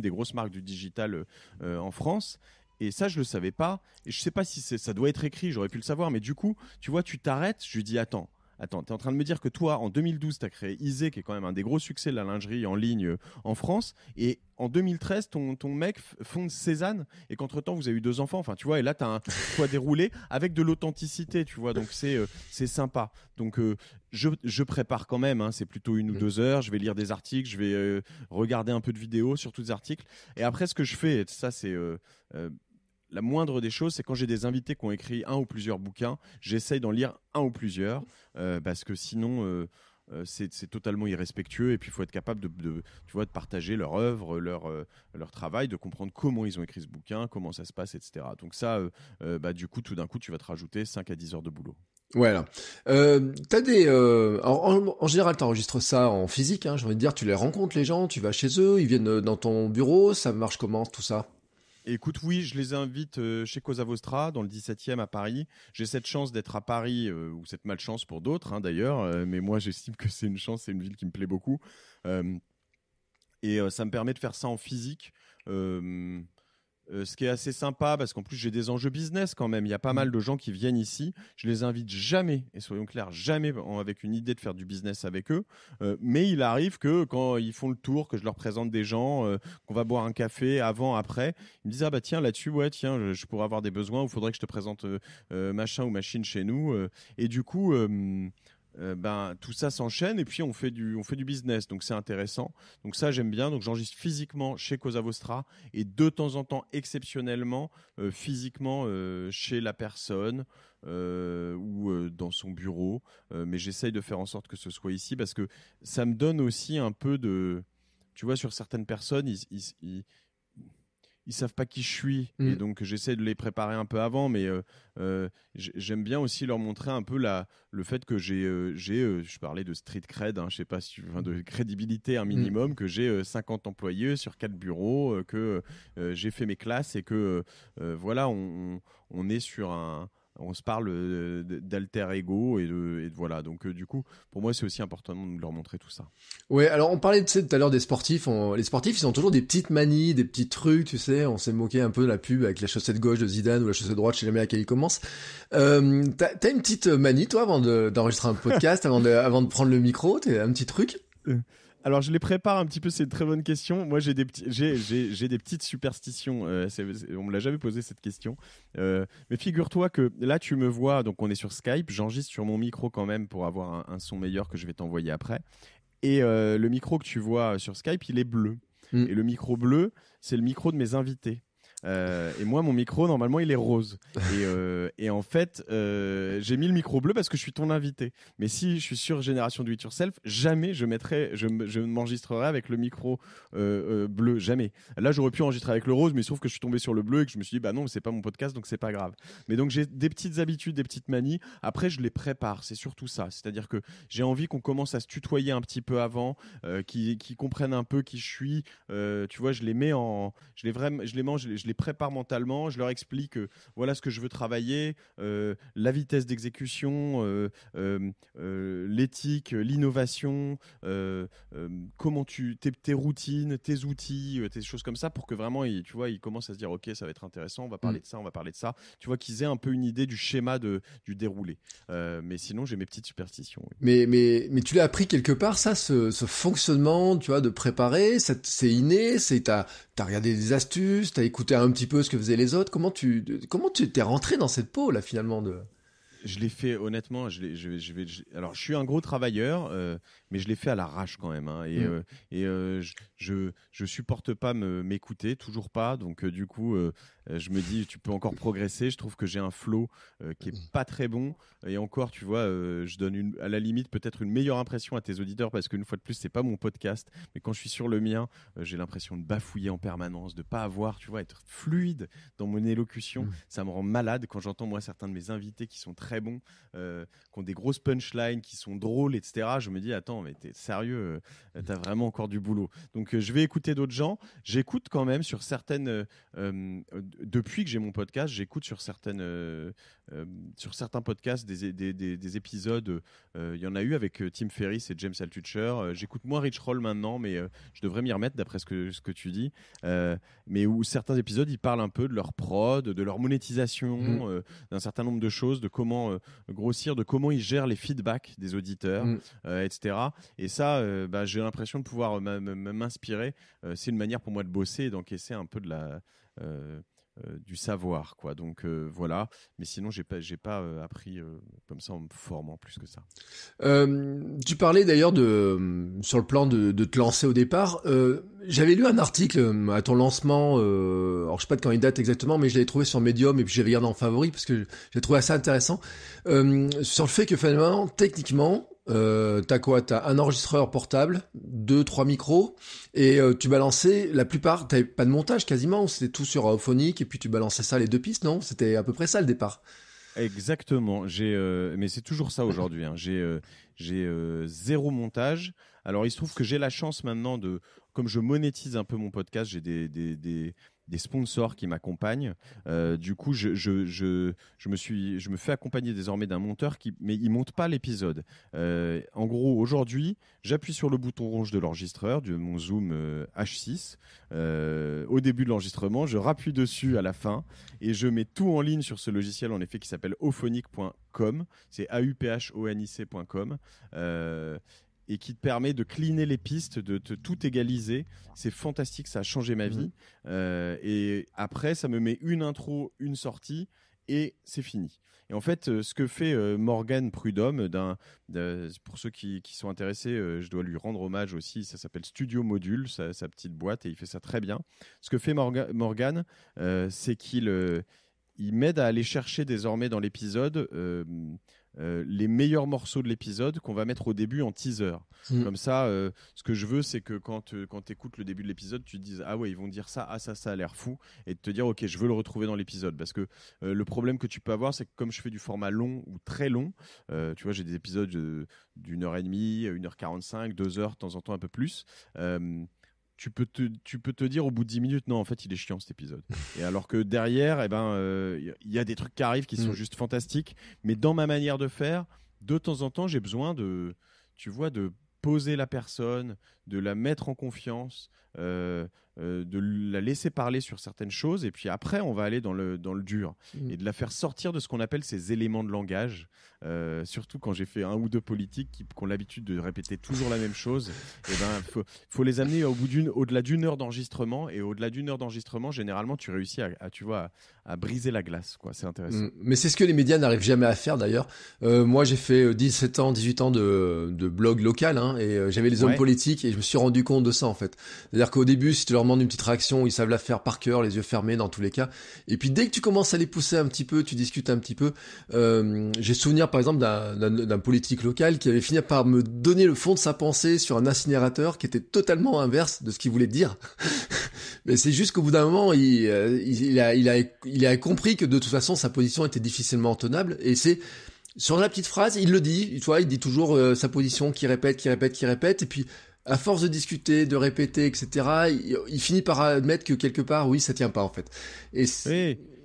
des grosses marques du digital en France. Et ça, je le savais pas. Et je sais pas si ça doit être écrit, j'aurais pu le savoir. Mais du coup, tu vois, tu t'arrêtes, je lui dis, attends, Attends, tu es en train de me dire que toi, en 2012, tu as créé Isé, qui est quand même un des gros succès de la lingerie en ligne euh, en France. Et en 2013, ton, ton mec fonde Cézanne. Et qu'entre-temps, vous avez eu deux enfants. Enfin, tu vois, et là, tu as un choix déroulé avec de l'authenticité, tu vois. Donc, c'est euh, c'est sympa. Donc, euh, je, je prépare quand même. Hein. c'est plutôt une ou deux heures. Je vais lire des articles. Je vais regarder un peu de vidéos, sur tous les articles. Et après, ce que je fais, ça, c'est la moindre des choses, c'est quand j'ai des invités qui ont écrit un ou plusieurs bouquins, j'essaye d'en lire un ou plusieurs, euh, parce que sinon, euh, euh, c'est totalement irrespectueux. Et puis, il faut être capable de, tu vois, de partager leur œuvre, leur, leur travail, de comprendre comment ils ont écrit ce bouquin, comment ça se passe, etc. Donc ça, bah, du coup, tout d'un coup, tu vas te rajouter 5 à 10 heures de boulot. Voilà. des. en, général, tu général, ça en physique. Hein, j'ai envie de dire, tu les rencontres les gens, tu vas chez eux, ils viennent dans ton bureau. Ça marche comment tout ça Écoute, oui, je les invite euh, chez Cosa Vostra, dans le 17e à Paris. J'ai cette chance d'être à Paris, euh, ou cette malchance pour d'autres hein, d'ailleurs, euh, mais moi j'estime que c'est une chance, c'est une ville qui me plaît beaucoup. et ça me permet de faire ça en physique. Euh, ce qui est assez sympa, parce qu'en plus j'ai des enjeux business quand même. Il y a pas mm. mal de gens qui viennent ici. Je les invite jamais, et soyons clairs, jamais avec une idée de faire du business avec eux. Euh, mais il arrive que quand ils font le tour, que je leur présente des gens, euh, qu'on va boire un café avant, après, ils me disent ah bah tiens là-dessus ouais tiens je, je, pourrais avoir des besoins, ou faudrait que je te présente machin ou machine chez nous. et du coup euh, ben, tout ça s'enchaîne et puis on fait du on fait du business donc c'est intéressant donc ça j'aime bien donc j'enregistre physiquement chez Cosa Vostra et de temps en temps exceptionnellement euh, physiquement euh, chez la personne ou dans son bureau mais j'essaye de faire en sorte que ce soit ici parce que ça me donne aussi un peu de tu vois sur certaines personnes ils ils savent pas qui je suis mm. et donc j'essaie de les préparer un peu avant mais euh, euh, j'aime bien aussi leur montrer un peu la le fait que j'ai euh, j'ai je parlais de street cred hein, je sais pas si veux, de mm. crédibilité un minimum mm. que j'ai 50 employés sur quatre bureaux que j'ai fait mes classes et que voilà on, on est sur un on se parle euh, d'alter ego et de, voilà. Donc euh, du coup, pour moi, c'est aussi important de leur montrer tout ça. Oui, alors on parlait tout à l'heure des sportifs. les sportifs, ils ont toujours des petites manies, des petits trucs, tu sais. On s'est moqué un peu de la pub avec la chaussette gauche de Zidane ou la chaussette droite, je sais jamais laquelle il commence. Euh, t'as, une petite euh, manie, toi, avant d'enregistrer un podcast, avant, de, avant de prendre le micro, t'as un petit truc alors, je les prépare un petit peu, c'est une très bonne question. Moi, j'ai des, j'ai, des petites superstitions. Euh, on me l'a jamais posé cette question. Euh, mais figure-toi que là, tu me vois, donc on est sur Skype, j'enregistre sur mon micro quand même pour avoir un, son meilleur que je vais t'envoyer après. Et euh, le micro que tu vois sur Skype, il est bleu. Mm. Et le micro bleu, c'est le micro de mes invités. Euh, et moi, mon micro, normalement, il est rose. Et, euh, en fait, euh, j'ai mis le micro bleu parce que je suis ton invité. Mais si je suis sur Génération Do It Yourself, jamais je mettrai, je, m'enregistrerai avec le micro bleu, jamais. Là, j'aurais pu enregistrer avec le rose, mais sauf que je suis tombé sur le bleu et que je me suis dit, bah non, c'est pas mon podcast, donc c'est pas grave. Mais donc, j'ai des petites habitudes, des petites manies. Après, je les prépare. C'est surtout ça. C'est-à-dire que j'ai envie qu'on commence à se tutoyer un petit peu avant, qu'ils qui comprennent un peu qui je suis. tu vois, je les mets en, je les vraiment, je les mange, les les prépare mentalement, je leur explique euh, voilà ce que je veux travailler, euh, la vitesse d'exécution, euh, l'éthique, l'innovation, comment tu tes, tes, routines, tes outils, tes choses comme ça pour que vraiment ils, tu vois, ils commencent à se dire OK, ça va être intéressant, on va parler mm. de ça, on va parler de ça. Tu vois qu'ils aient un peu une idée du schéma de du déroulé. mais sinon, j'ai mes petites superstitions. Mais mais mais tu l'as appris quelque part ça ce, ce fonctionnement, tu vois, de préparer, c'est inné, c'est ta T'as regardé des astuces, t'as écouté un petit peu ce que faisaient les autres. Comment tu comment tu t'es rentré dans cette peau là finalement Je l'ai fait honnêtement. Je, je, je vais, alors je suis un gros travailleur. Euh, mais je l'ai fait à l'arrache quand même. Hein, et, mm. euh, et euh, je, je, supporte pas m'écouter, toujours pas. Donc euh, du coup, je me dis tu peux encore progresser. Je trouve que j'ai un flow qui est pas très bon. Et encore, tu vois, je donne une, à la limite peut-être une meilleure impression à tes auditeurs parce qu'une fois de plus, c'est pas mon podcast. Mais quand je suis sur le mien, j'ai l'impression de bafouiller en permanence, de pas avoir, tu vois, être fluide dans mon élocution. Mm. Ça me rend malade quand j'entends moi certains de mes invités qui sont très bons, qui ont des grosses punchlines, qui sont drôles, etc. Je me dis attends mais t'es sérieux, euh, t'as vraiment encore du boulot. Donc, euh, je vais écouter d'autres gens. J'écoute quand même sur certaines. Euh, depuis que j'ai mon podcast, j'écoute sur certaines euh, sur certains podcasts, des, épisodes, euh, il y en a eu avec euh, Tim Ferriss et James Altucher. J'écoute moins Rich Roll maintenant, mais je devrais m'y remettre d'après ce que, tu dis. mais où certains épisodes, ils parlent un peu de leur prod, de leur monétisation, mmh. d'un certain nombre de choses, de comment grossir, de comment ils gèrent les feedbacks des auditeurs, mmh. etc. Et ça, bah, j'ai l'impression de pouvoir m'inspirer. c'est une manière pour moi de bosser et d'encaisser un peu de la. Euh, du savoir, quoi. Donc euh, voilà. Mais sinon, j'ai pas, j'ai pas euh, appris comme ça en me formant plus que ça. tu parlais d'ailleurs de sur le plan de, de te lancer au départ. j'avais lu un article à ton lancement. alors je sais pas de quand il date exactement, mais je l'avais trouvé sur Medium et puis j'ai regardé en favori parce que j'ai trouvé assez intéressant sur le fait que finalement, techniquement euh, t'as quoi T'as un enregistreur portable, deux, trois micros, et euh, tu balançais la plupart, t'avais pas de montage quasiment, c'était tout sur euh, phonique, et puis tu balançais ça les deux pistes, non C'était à peu près ça le départ. Exactement, j'ai, euh, mais c'est toujours ça aujourd'hui. Hein. J'ai, euh, zéro montage. Alors il se trouve que j'ai la chance maintenant de, comme je monétise un peu mon podcast, j'ai des des sponsors qui m'accompagnent. Euh, du coup, je, je, me suis, je me fais accompagner désormais d'un monteur qui, mais il monte pas l'épisode. Euh, en gros, aujourd'hui, j'appuie sur le bouton rouge de l'enregistreur, de mon Zoom H6. Euh, au début de l'enregistrement, je rappuie dessus à la fin et je mets tout en ligne sur ce logiciel, en effet, qui s'appelle auphonic.com. C'est a u p h o n i c.com et qui te permet de cleaner les pistes, de, te, tout égaliser. C'est fantastique, ça a changé ma vie. Mhm. Euh, et après, ça me met une intro, une sortie et c'est fini. Et en fait, euh, ce que fait euh, Morgan Prudhomme, d'un, pour ceux qui, sont intéressés, je dois lui rendre hommage aussi. Ça s'appelle Studio Module, sa, petite boîte, et il fait ça très bien. Ce que fait Morgan, c'est qu'il il m'aide à aller chercher désormais dans l'épisode euh, les meilleurs morceaux de l'épisode qu'on va mettre au début en teaser. Mm. Comme ça, euh, ce que je veux, c'est que quand, euh, tu écoutes le début de l'épisode, tu te dises Ah ouais, ils vont dire ça, ah ça, ça a l'air fou, et te dire Ok, je veux le retrouver dans l'épisode. Parce que le problème que tu peux avoir, c'est que comme je fais du format long ou très long, tu vois, j'ai des épisodes d'une heure et demie, une heure quarante-cinq, deux heures, de temps en temps un peu plus tu peux te, tu peux te dire au bout de 10 minutes, non, en fait, il est chiant cet épisode. et alors que derrière, eh ben, il euh, y a des trucs qui arrivent qui sont mm. juste fantastiques. Mais dans ma manière de faire, de temps en temps, j'ai besoin de, tu vois, de poser la personne, de la mettre en confiance, euh, euh, de la laisser parler sur certaines choses, et puis après, on va aller dans le, dans le dur, mm. et de la faire sortir de ce qu'on appelle ces éléments de langage, euh, surtout quand j'ai fait un ou deux politiques qui, ont l'habitude de répéter toujours la même chose, il ben, faut, faut, les amener au bout d'une, au-delà d'une heure d'enregistrement, et au-delà d'une heure d'enregistrement, généralement, tu réussis à, tu vois, à, briser la glace, quoi. c'est intéressant. Mm. Mais c'est ce que les médias n'arrivent jamais à faire, d'ailleurs. moi, j'ai fait 17 ans, 18 ans de, de blog local, hein, et j'avais les hommes politiques, et je je me suis rendu compte de ça en fait. C'est-à-dire qu'au début, si tu leur demandes une petite réaction, ils savent la faire par cœur, les yeux fermés dans tous les cas. Et puis dès que tu commences à les pousser un petit peu, tu discutes un petit peu. Euh, J'ai souvenir par exemple d'un politique local qui avait fini par me donner le fond de sa pensée sur un incinérateur qui était totalement inverse de ce qu'il voulait dire. Mais c'est juste qu'au bout d'un moment, euh, il, il, a, il, a, il a compris que de toute façon, sa position était difficilement tenable. Et c'est sur la petite phrase, il le dit, tu vois, il dit toujours euh, sa position qui répète, qui répète, qui répète, et puis à force de discuter, de répéter, etc., il, finit par admettre que quelque part, oui, ça tient pas en fait. Et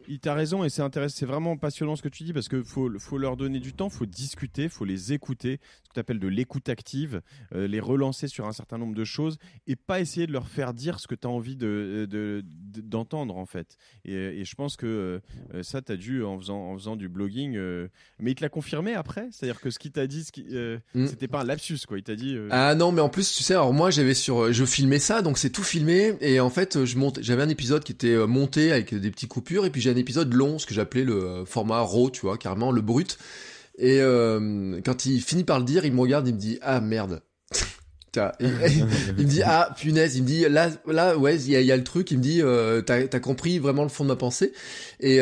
il t'a raison et c'est intéressant, c'est vraiment passionnant ce que tu dis parce que faut, faut leur donner du temps, faut discuter, faut les écouter, ce que tu appelles de l'écoute active, euh, les relancer sur un certain nombre de choses et pas essayer de leur faire dire ce que tu as envie euh, de, d'entendre en fait. Et, euh, je pense que ça, tu as dû en faisant, en faisant du blogging, mais il te l'a confirmé après, c'est-à-dire que ce qu'il t'a dit, ce mm. c'était pas un lapsus quoi, il t'a dit. Ah non, mais en plus, tu sais, alors moi j'avais sur, je filmais ça, donc c'est tout filmé et en fait, je monte, j'avais un épisode qui était monté avec des petites coupures et puis un épisode long, ce que j'appelais le euh, format raw, tu vois, carrément le brut. Et euh, quand il finit par le dire, il me regarde, il me dit ah merde. il me dit ah punaise, il me dit là là ouais il y a, le truc, il me dit euh, t'as as compris vraiment le fond de ma pensée et il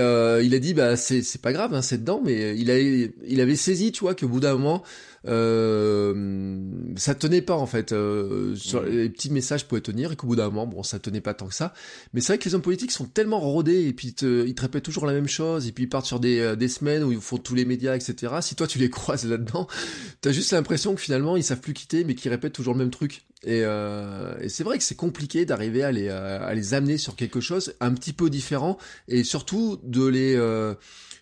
a dit bah c'est pas grave hein, c'est dedans mais il a il avait saisi tu vois qu'au bout d'un moment euh, ça tenait pas en fait. Euh, sur, mm. les petits messages pouvaient tenir et qu'au bout d'un moment, bon, ça tenait pas tant que ça. Mais c'est vrai que les hommes politiques sont tellement rodés et puis ils te répètent toujours la même chose et puis ils partent sur des, euh, semaines où ils font tous les médias, etc. Si toi tu les croises là-dedans, t'as juste l'impression que finalement ils savent plus quitter mais qu'ils répètent toujours le même truc. Et, c'est vrai que c'est compliqué d'arriver à à les amener sur quelque chose un petit peu différent et surtout de les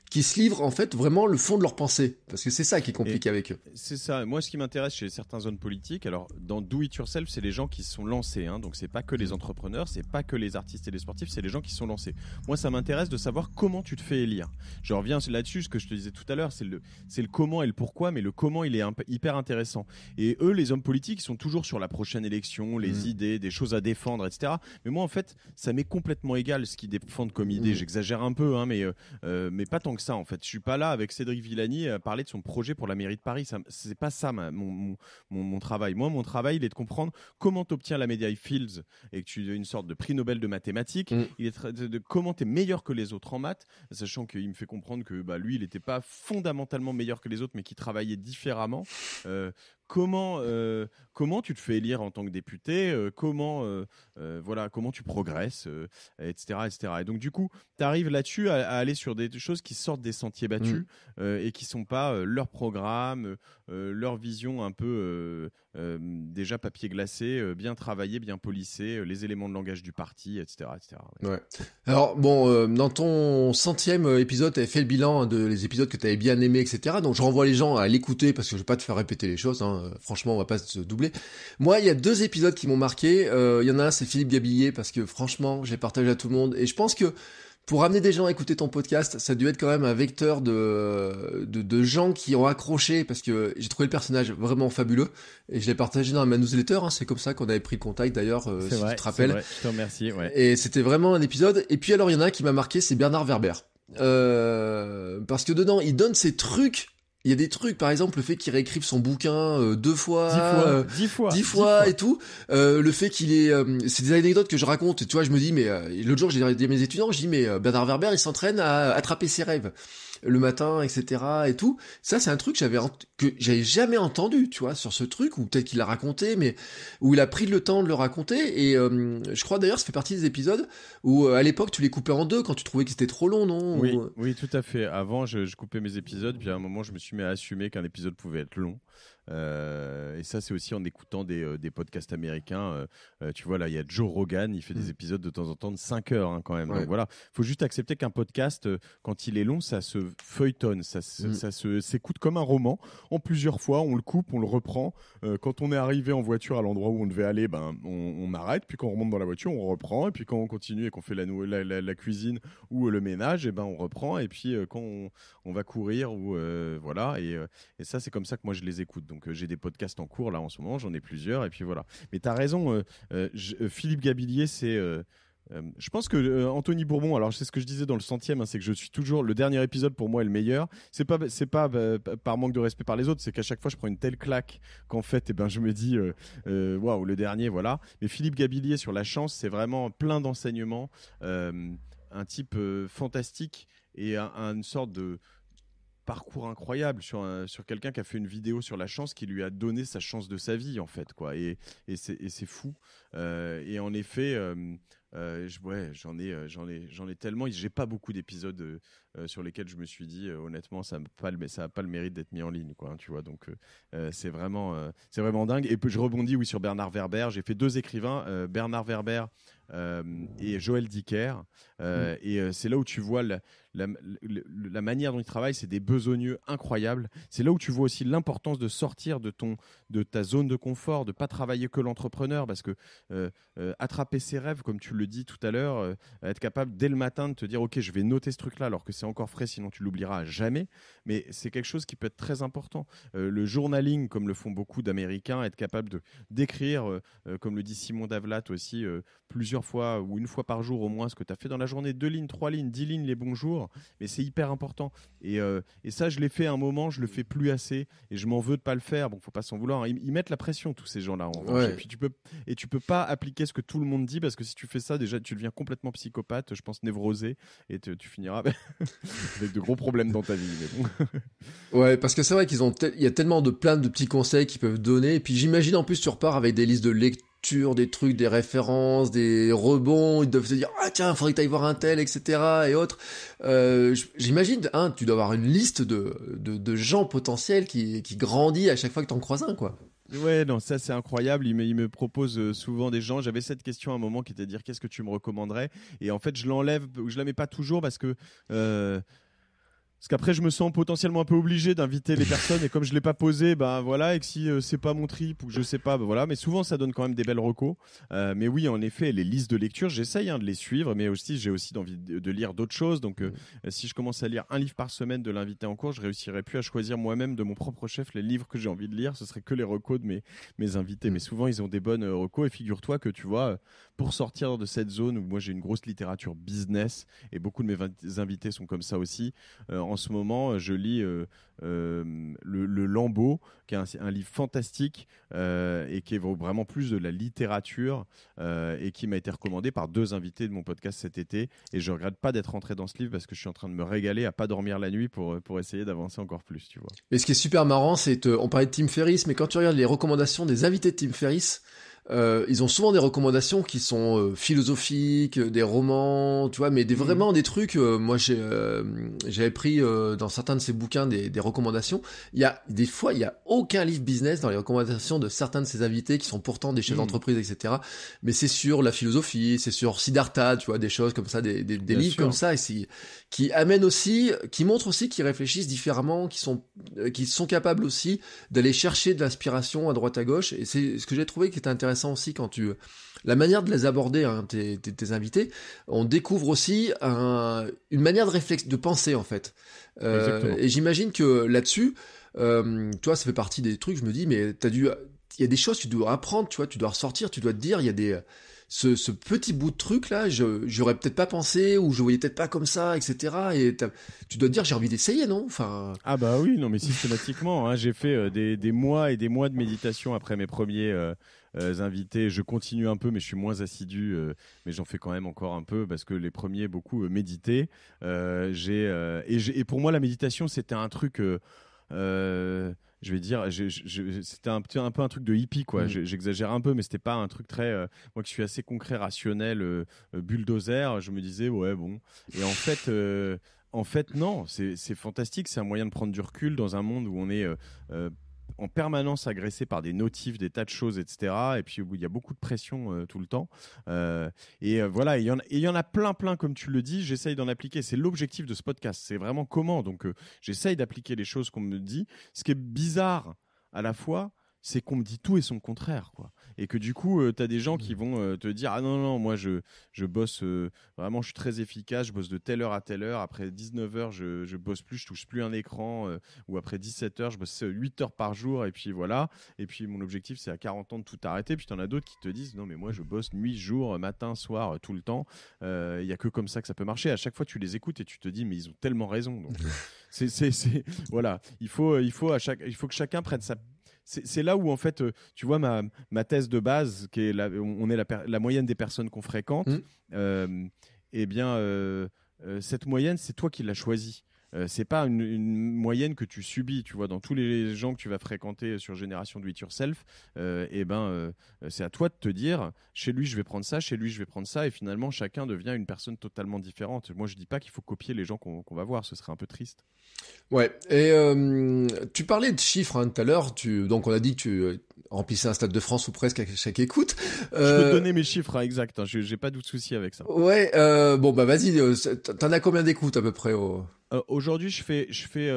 qui se livrent en fait vraiment le fond de leur pensée. Parce que c'est ça qui est compliqué avec eux. C'est ça. Moi, ce qui m'intéresse chez certains hommes politiques, alors dans Do It Yourself, c'est les gens qui se sont lancés. Hein, donc c'est pas que les mm. entrepreneurs, c'est pas que les artistes et les sportifs, c'est les gens qui se sont lancés. Moi, ça m'intéresse de savoir comment tu te fais élire. Je reviens là-dessus, ce que je te disais tout à l'heure, c'est le, le comment et le pourquoi, mais le comment, il est hyper intéressant. Et eux, les hommes politiques, ils sont toujours sur la prochaine élection, les mm. idées, des choses à défendre, etc. Mais moi, en fait, ça m'est complètement égal ce qu'ils défendent comme idée. Mm. J'exagère un peu, hein, mais, euh, euh, mais pas tant que ça en fait. Je suis pas là avec Cédric Villani euh, à parler de son projet pour la mairie de Paris. C'est pas ça mon, travail. Moi, mon travail, il est de comprendre comment tu obtiens la médaille Fields et que tu es une sorte de prix Nobel de mathématiques. Mm. Il est de, comment tu es meilleur que les autres en maths, sachant qu'il me fait comprendre que bah, lui, il n'était pas fondamentalement meilleur que les autres, mais qu'il travaillait différemment. Euh, comment euh, comment tu te fais élire en tant que député, euh, comment euh, voilà comment tu progresses, etc., etc. Et donc du coup, tu arrives là-dessus à, aller sur des choses qui sortent des sentiers mm. battus et qui sont pas leur programme, leur vision un peu déjà papier glacé, bien travaillé, bien polissé, les éléments de langage du parti, etc., etc. Alors bon, dans ton centième épisode, tu avais fait le bilan hein, de les épisodes que tu avais bien aimés, etc. Donc je renvoie les gens à l'écouter parce que je vais pas te faire répéter les choses. Hein euh, franchement on va pas se doubler. Moi il y a deux épisodes qui m'ont marqué, euh, il y en a un c'est Philippe Gabillier parce que franchement j'ai partagé à tout le monde et je pense que pour amener des gens à écouter ton podcast, ça a dû être quand même un vecteur de, de, gens qui ont accroché parce que j'ai trouvé le personnage vraiment fabuleux et je l'ai partagé dans ma newsletter. Hein. c'est comme ça qu'on avait pris contact d'ailleurs, euh, si tu te rappelles. je Et c'était vraiment un épisode. Et puis alors, il y en a un qui m'a marqué, c'est Bernard Verber, parce que dedans, il donne ses trucs il y a des trucs, par exemple, le fait qu'il réécrive son bouquin euh, deux fois, dix fois, euh, dix fois, et tout. Euh, le fait qu'il est, c'est des anecdotes que je raconte. Tu vois, je me dis, mais l'autre jour, j'ai dit à mes étudiants, je dis, mais Bernard Werber, il s'entraîne à attraper ses rêves le matin, etc. et tout. Ça, c'est un truc que j'avais que j'avais jamais entendu, tu vois, sur ce truc ou peut-être qu'il a raconté, mais où il a pris le temps de le raconter. Et euh, je crois d'ailleurs, ça fait partie des épisodes où euh, à l'époque tu les coupais en deux quand tu trouvais que c'était trop long, non Oui, euh, oui, tout à fait. Avant, je, je coupais mes épisodes, puis à un moment, je me suis mis à assumer qu'un épisode pouvait être long. Euh, et ça, c'est aussi en écoutant des, euh, podcasts américains. Euh, tu vois, là, il y a Joe Rogan, il fait des mm. épisodes de temps en temps de 5 heures hein, quand même. Donc voilà, faut juste accepter qu'un podcast, quand il est long, ça se feuilletonne, ça, mm. s'écoute comme un roman. En plusieurs fois, on le coupe, on le reprend. quand on est arrivé en voiture à l'endroit où on devait aller, ben, on, arrête. Puis quand on remonte dans la voiture, on reprend. Et puis quand on continue et qu'on fait la, la, cuisine ou le ménage, et eh ben, on reprend. Et puis quand on, va courir ou voilà. Et, et ça, c'est comme ça que moi, je les écoute. Donc euh, j'ai des podcasts en cours là en ce moment, j'en ai plusieurs et puis voilà. Mais tu as raison, euh, euh, Philippe Gabillier, c'est je pense que Anthony Bourbon, alors c'est ce que je disais dans le centième, hein, c'est que je suis toujours le dernier épisode pour moi est le meilleur. C'est pas c'est pas par manque de respect par les autres, c'est qu'à chaque fois je prends une telle claque qu'en fait et eh ben je me dis waouh le dernier voilà. Mais Philippe Gabillier sur la chance, c'est vraiment plein d'enseignements, un type fantastique et une sorte de parcours incroyable sur, sur quelqu'un qui a fait une vidéo sur la chance qui lui a donné sa chance de sa vie en fait quoi et, c'est fou euh, et en effet euh, euh, ouais, j'en ai, j'en ai, j'en ai tellement. J'ai pas beaucoup d'épisodes sur lesquels je me suis dit, honnêtement, ça n'a pas le, ça a pas le mérite d'être mis en ligne, quoi. tu vois, donc c'est vraiment, c'est vraiment dingue. Et puis je rebondis, oui, sur Bernard Werber. J'ai fait deux écrivains, Bernard Werber et Joël Dicker. Euh, mm. Et euh, c'est là où tu vois la, manière dont ils travaillent, c'est des besogneux incroyables. C'est là où tu vois aussi l'importance de sortir de, ton, de ta zone de confort, de pas travailler que l'entrepreneur, parce que euh, attraper ses rêves, comme tu le dis tout à l'heure, être capable dès le matin de te dire, OK, je vais noter ce truc-là, alors que c'est encore frais, sinon tu l'oublieras jamais. Mais c'est quelque chose qui peut être très important. le journaling, comme le font beaucoup d'Américains, être capable de d'écrire, comme le dit Simon Davlat aussi, plusieurs fois ou une fois par jour au moins ce que tu as fait dans la journée, deux lignes, trois lignes, dix lignes les bonjours, mais c'est hyper important. Euh, et, ça, je l'ai fait à un moment, je le fais plus assez, et je m'en veux de pas le faire. Bon, faut pas s'en vouloir. Hein. Ils, mettent la pression tous ces gens-là. Et puis tu peux et tu peux pas appliquer ce que tout le monde dit parce que si tu fais ça, déjà tu deviens complètement psychopathe, je pense névrosé, et tu finiras avec de gros problèmes dans ta vie. ouais, parce que c'est vrai qu'ils ont, il y a tellement de plein de petits conseils qu'ils peuvent donner. Et puis j'imagine en plus tu repars avec des listes de lecteurs des trucs, des références, des rebonds. Ils doivent se dire ah tiens, faudrait que t'ailles voir un tel, etc. et autres. Euh, j'imagine, hein, tu dois avoir une liste de, de, gens potentiels qui, qui grandit à chaque fois que t'en crois un, quoi. Ouais, non, ça c'est incroyable. Il me, il propose euh, souvent des gens. J'avais cette question à un moment qui était de dire qu'est-ce que tu me recommanderais Et en fait, je l'enlève, je la mets pas toujours parce que. Euh, parce qu'après, je me sens potentiellement un peu obligé d'inviter les personnes. Et comme je ne l'ai pas posé, ben voilà. Et que si ce euh, c'est pas mon trip ou que je sais pas, ben voilà. Mais souvent, ça donne quand même des belles recos. Euh, mais oui, en effet, les listes de lecture, j'essaye hein, de les suivre. Mais aussi, j'ai aussi envie de lire d'autres choses. Donc, euh, mmh. si je commence à lire un livre par semaine de l'invité en cours, je réussirais plus à choisir moi-même de mon propre chef les livres que j'ai envie de lire. Ce serait que les recos de mes, mes invités. Mais mmh. souvent, ils ont des bonnes recos. Et figure-toi que tu vois, pour sortir de cette zone où moi j'ai une grosse littérature business et beaucoup de mes invités sont comme ça aussi en ce moment, euh, je lis euh, euh, le, Lambeau, qui est un, livre fantastique et qui est vraiment plus de la littérature et qui m'a été recommandé par deux invités de mon podcast cet été. Et je regrette pas d'être rentré dans ce livre parce que je suis en train de me régaler à pas dormir la nuit pour, pour essayer d'avancer encore plus, tu vois. Mais ce qui est super marrant, c'est on parlait de Tim Ferriss, mais quand tu regardes les recommandations des invités de Tim Ferriss, euh, ils ont souvent des recommandations qui sont euh, philosophiques, des romans, tu vois, mais des, mm. vraiment des trucs. Euh, moi, j'ai, euh, j'avais pris dans certains de ces bouquins des, des recommandations. Il y a des fois, il y a aucun livre business dans les recommandations de certains de ces invités qui sont pourtant des chefs mm. d'entreprise, etc. Mais c'est sur la philosophie, c'est sur Siddhartha, tu vois, des choses comme ça, des, des livres comme ça. Et qui amènent aussi, qui montrent aussi qu'ils réfléchissent différemment, qu'ils sont, euh, qu'ils sont capables aussi d'aller chercher de l'inspiration à droite à gauche. Et c'est ce que j'ai trouvé qui était intéressant aussi quand tu, la manière de les aborder, hein, tes, invités, on découvre aussi une manière de réflexe, de penser en fait. Euh, et j'imagine que là-dessus, euh, toi, ça fait partie des trucs. Je me dis, mais t'as dû, il y a des choses que tu dois apprendre, tu vois, tu dois ressortir, tu dois te dire, il y a des ce, petit bout de truc là, je j'aurais peut-être pas pensé ou je voyais peut-être pas comme ça, etc. Et tu dois te dire j'ai envie d'essayer, non Enfin. Ah bah oui, non mais systématiquement. Hein, j'ai fait euh, des, mois et des mois de méditation après mes premiers. Euh, euh, invités, je continue un peu, mais je suis moins assidu, mais j'en fais quand même encore un peu parce que les premiers beaucoup méditaient. j'ai et, pour moi la méditation c'était un truc je vais dire, c'était un, peu un truc de hippie, quoi. Mm. J'exagère un peu, mais c'était pas un truc très. Euh, moi qui suis assez concret, rationnel, euh, euh, bulldozer, je me disais, ouais, bon. Et en fait. en fait, non, c'est fantastique. C'est un moyen de prendre du recul dans un monde où on est en permanence agressé par des notifs, des tas de choses, etc. Et puis il y a beaucoup de pression euh, tout le temps. Euh, et euh, voilà, il y, y, en a plein, plein, comme tu le dis. J'essaye d'en appliquer. C'est l'objectif de ce podcast. C'est vraiment comment. Donc j'essaye d'appliquer les choses qu'on me dit. Ce qui est bizarre à la fois, c'est qu'on me dit tout et son contraire, quoi et que du coup euh, tu as des gens qui mmh. vont euh, te dire ah non non moi je je bosse euh, vraiment je suis très efficace je bosse de telle heure à telle heure après 19h je je bosse plus je touche plus un écran ou après 17h je bosse 8 heures par jour et puis voilà et puis mon objectif c'est à 40 ans de tout arrêter puis tu en as d'autres qui te disent non mais moi je bosse nuit jour matin soir tout le temps il y a que comme ça que ça peut marcher à chaque fois tu les écoutes et tu te dis mais ils ont tellement raison donc c'est c'est voilà il faut il faut à chaque il faut que chacun prenne sa c'est là où en fait, euh, tu vois ma, thèse de base, qui est la, on est la, moyenne des personnes qu'on fréquente. Mm. Euh, eh bien, euh, cette moyenne, c'est toi qui l'as choisie. Euh, c'est pas une, moyenne que tu subis, tu vois, dans tous les gens que tu vas fréquenter sur Génération Do It Yourself, et euh, eh ben, euh, c'est à toi de te dire, chez lui je vais prendre ça, chez lui je vais prendre ça, et finalement chacun devient une personne totalement différente. Moi je dis pas qu'il faut copier les gens qu'on va voir, ce serait un peu triste. Ouais, et tu parlais de chiffres hein, tout à l'heure, donc on a dit que tu remplissez un stade de France ou presque à chaque écoute. Je peux te euh, donner mes chiffres hein, exacts, hein, j'ai pas de souci avec ça. Ouais, euh, bon bah vas-y, euh, t'en as combien d'écoutes à peu près au... Aujourd'hui, je fais, je fais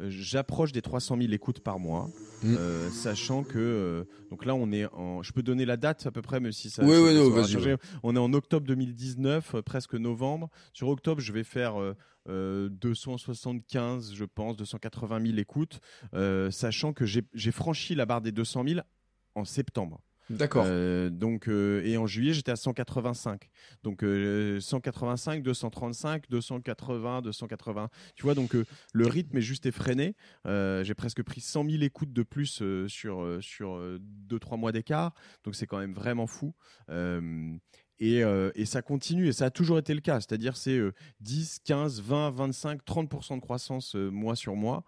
euh, j'approche des 300 000 écoutes par mois, mm. euh, sachant que euh, donc là on est en, je peux donner la date à peu près, mais si ça, on est en octobre 2019, presque novembre. Sur octobre, je vais faire 275, je pense, 280 000 écoutes, sachant que j'ai franchi la barre des 200 000 en septembre. D'accord. Euh, donc euh, et en juillet j'étais à 185. Donc 185, 235, 280, 280. Tu vois donc euh, le rythme est juste effréné. j'ai presque pris 100 000 écoutes de plus sur sur deux trois mois d'écart. Donc c'est quand même vraiment fou. Et, et, ça continue, et ça a toujours été le cas. C'est-à-dire, c'est 10, 15, 20, 25, 30% de croissance mois sur mois.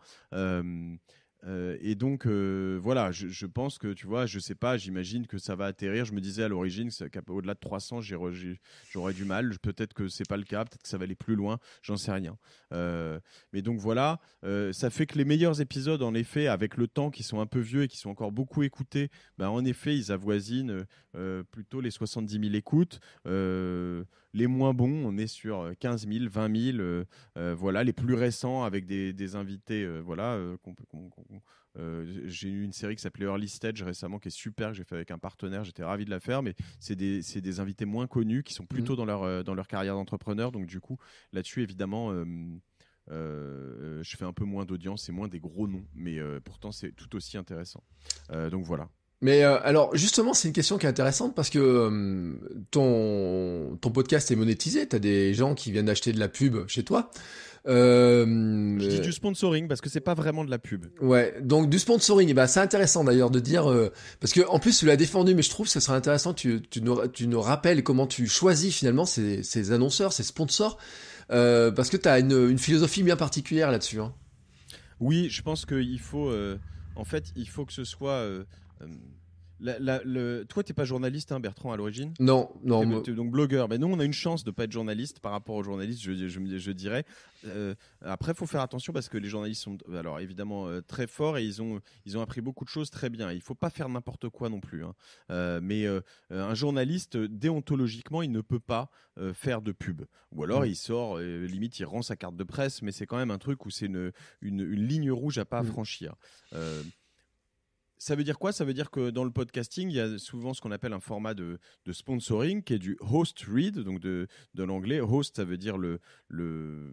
Euh, et donc euh, voilà, je, pense que tu vois, je sais pas, j'imagine que ça va atterrir. Je me disais à l'origine qu'au-delà de 300, j'aurais du mal. Peut-être que c'est pas le cas, peut-être que ça va aller plus loin, j'en sais rien. Euh, mais donc voilà, ça fait que les meilleurs épisodes, en effet, avec le temps, qui sont un peu vieux et qui sont encore beaucoup écoutés, bah, en effet, ils avoisinent plutôt les 70 000 écoutes. Les moins bons, on est sur 15 000, 20 000. voilà, les plus récents avec des, invités. Euh, voilà, euh, euh, j'ai eu une série qui s'appelait Early Stage récemment, qui est super, que j'ai fait avec un partenaire, j'étais ravi de la faire, mais c'est des, invités moins connus, qui sont plutôt mmh. dans, leur, carrière d'entrepreneur, donc du coup, là-dessus, évidemment, je fais un peu moins d'audience et moins des gros noms, mais pourtant, c'est tout aussi intéressant. donc voilà. Mais euh, alors justement, c'est une question qui est intéressante parce que euh, ton, ton podcast est monétisé, tu as des gens qui viennent acheter de la pub chez toi. Euh, je dis du sponsoring parce que c'est pas vraiment de la pub. Ouais, donc du sponsoring, bah, c'est intéressant d'ailleurs de dire parce que en plus tu l'as défendu, mais je trouve que ce serait intéressant tu tu nous, tu nous rappelles comment tu choisis finalement ces, ces annonceurs, ces sponsors, parce que tu as une, philosophie bien particulière là-dessus. Hein. Oui, je pense qu'il faut en fait il faut que ce soit toi euh, la, le... Toi, pas journaliste, hein, Bertrand, à l'origine Non, non. donc blogueur. Mais nous, on a une chance de pas être journaliste par rapport aux journalistes, je, je, je dirais. Euh, après, faut faire attention parce que les journalistes sont, alors évidemment, euh, très forts et ils ont, ils ont appris beaucoup de choses très bien. Il faut pas faire n'importe quoi non plus. Hein. Euh, mais un journaliste, déontologiquement, il ne peut pas faire de pub. Ou alors, mm. il sort, limite, il rend sa carte de presse, mais c'est quand même un truc où c'est une, ligne rouge à pas mm. franchir. Ça veut dire quoi Ça veut dire que dans le podcasting, il y a souvent ce qu'on appelle un format de, sponsoring qui est du host read, donc de, l'anglais. Host, ça veut dire le, le,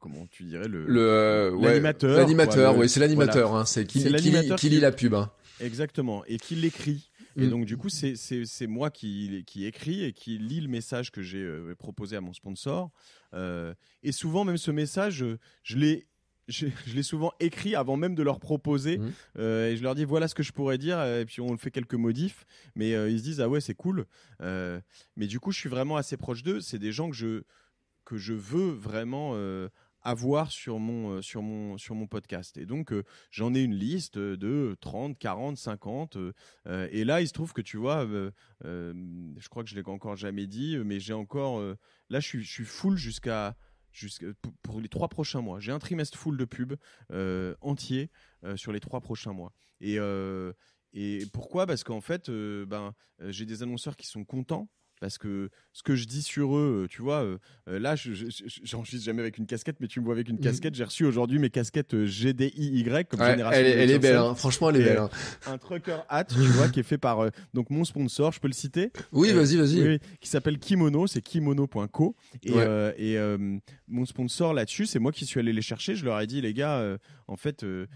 comment tu dirais le euh, l'animateur. l'animateur, oui, c'est l'animateur. Hein, c'est qui, lit la pub. Hein. Exactement, et qui l'écrit. Et mm. donc, du coup, c'est moi qui, qui écris et qui lis le message que j'ai euh, proposé à mon sponsor. Euh, et souvent, même ce message, je, je l'ai je, l'ai souvent écrit avant même de leur proposer. Mmh. Euh, et je leur dis voilà ce que je pourrais dire. Et puis on le fait quelques modifs. Mais euh, ils se disent ah ouais, c'est cool. Euh, mais du coup, je suis vraiment assez proche d'eux. C'est des gens que je, que je veux vraiment avoir sur mon sur mon sur mon podcast et donc j'en ai une liste de 30 40 50 et là il se trouve que tu vois je crois que je l'ai encore jamais dit mais j'ai encore là je suis je suis full jusqu'à pour les trois prochains mois. J'ai un trimestre full de pubs euh, entier euh, sur les trois prochains mois. Et, euh, pourquoi Parce qu'en fait, euh, ben, j'ai des annonceurs qui sont contents parce que ce que je dis sur eux, euh, tu vois, euh, euh, là là, suis jamais avec une casquette, mais tu me vois avec une mm. casquette. J'ai reçu aujourd'hui mes casquettes GDIY comme génération. Elle, est, belle, hein. franchement, elle est belle. Hein. Un trucker hat, tu vois, qui est fait par donc mon sponsor, je peux le citer. Oui, vas-y, vas-y. qui s'appelle Kimono, c'est kimono.co et, et mon sponsor là-dessus, c'est moi qui suis allé les chercher. Je leur ai dit, les gars, en fait, eux,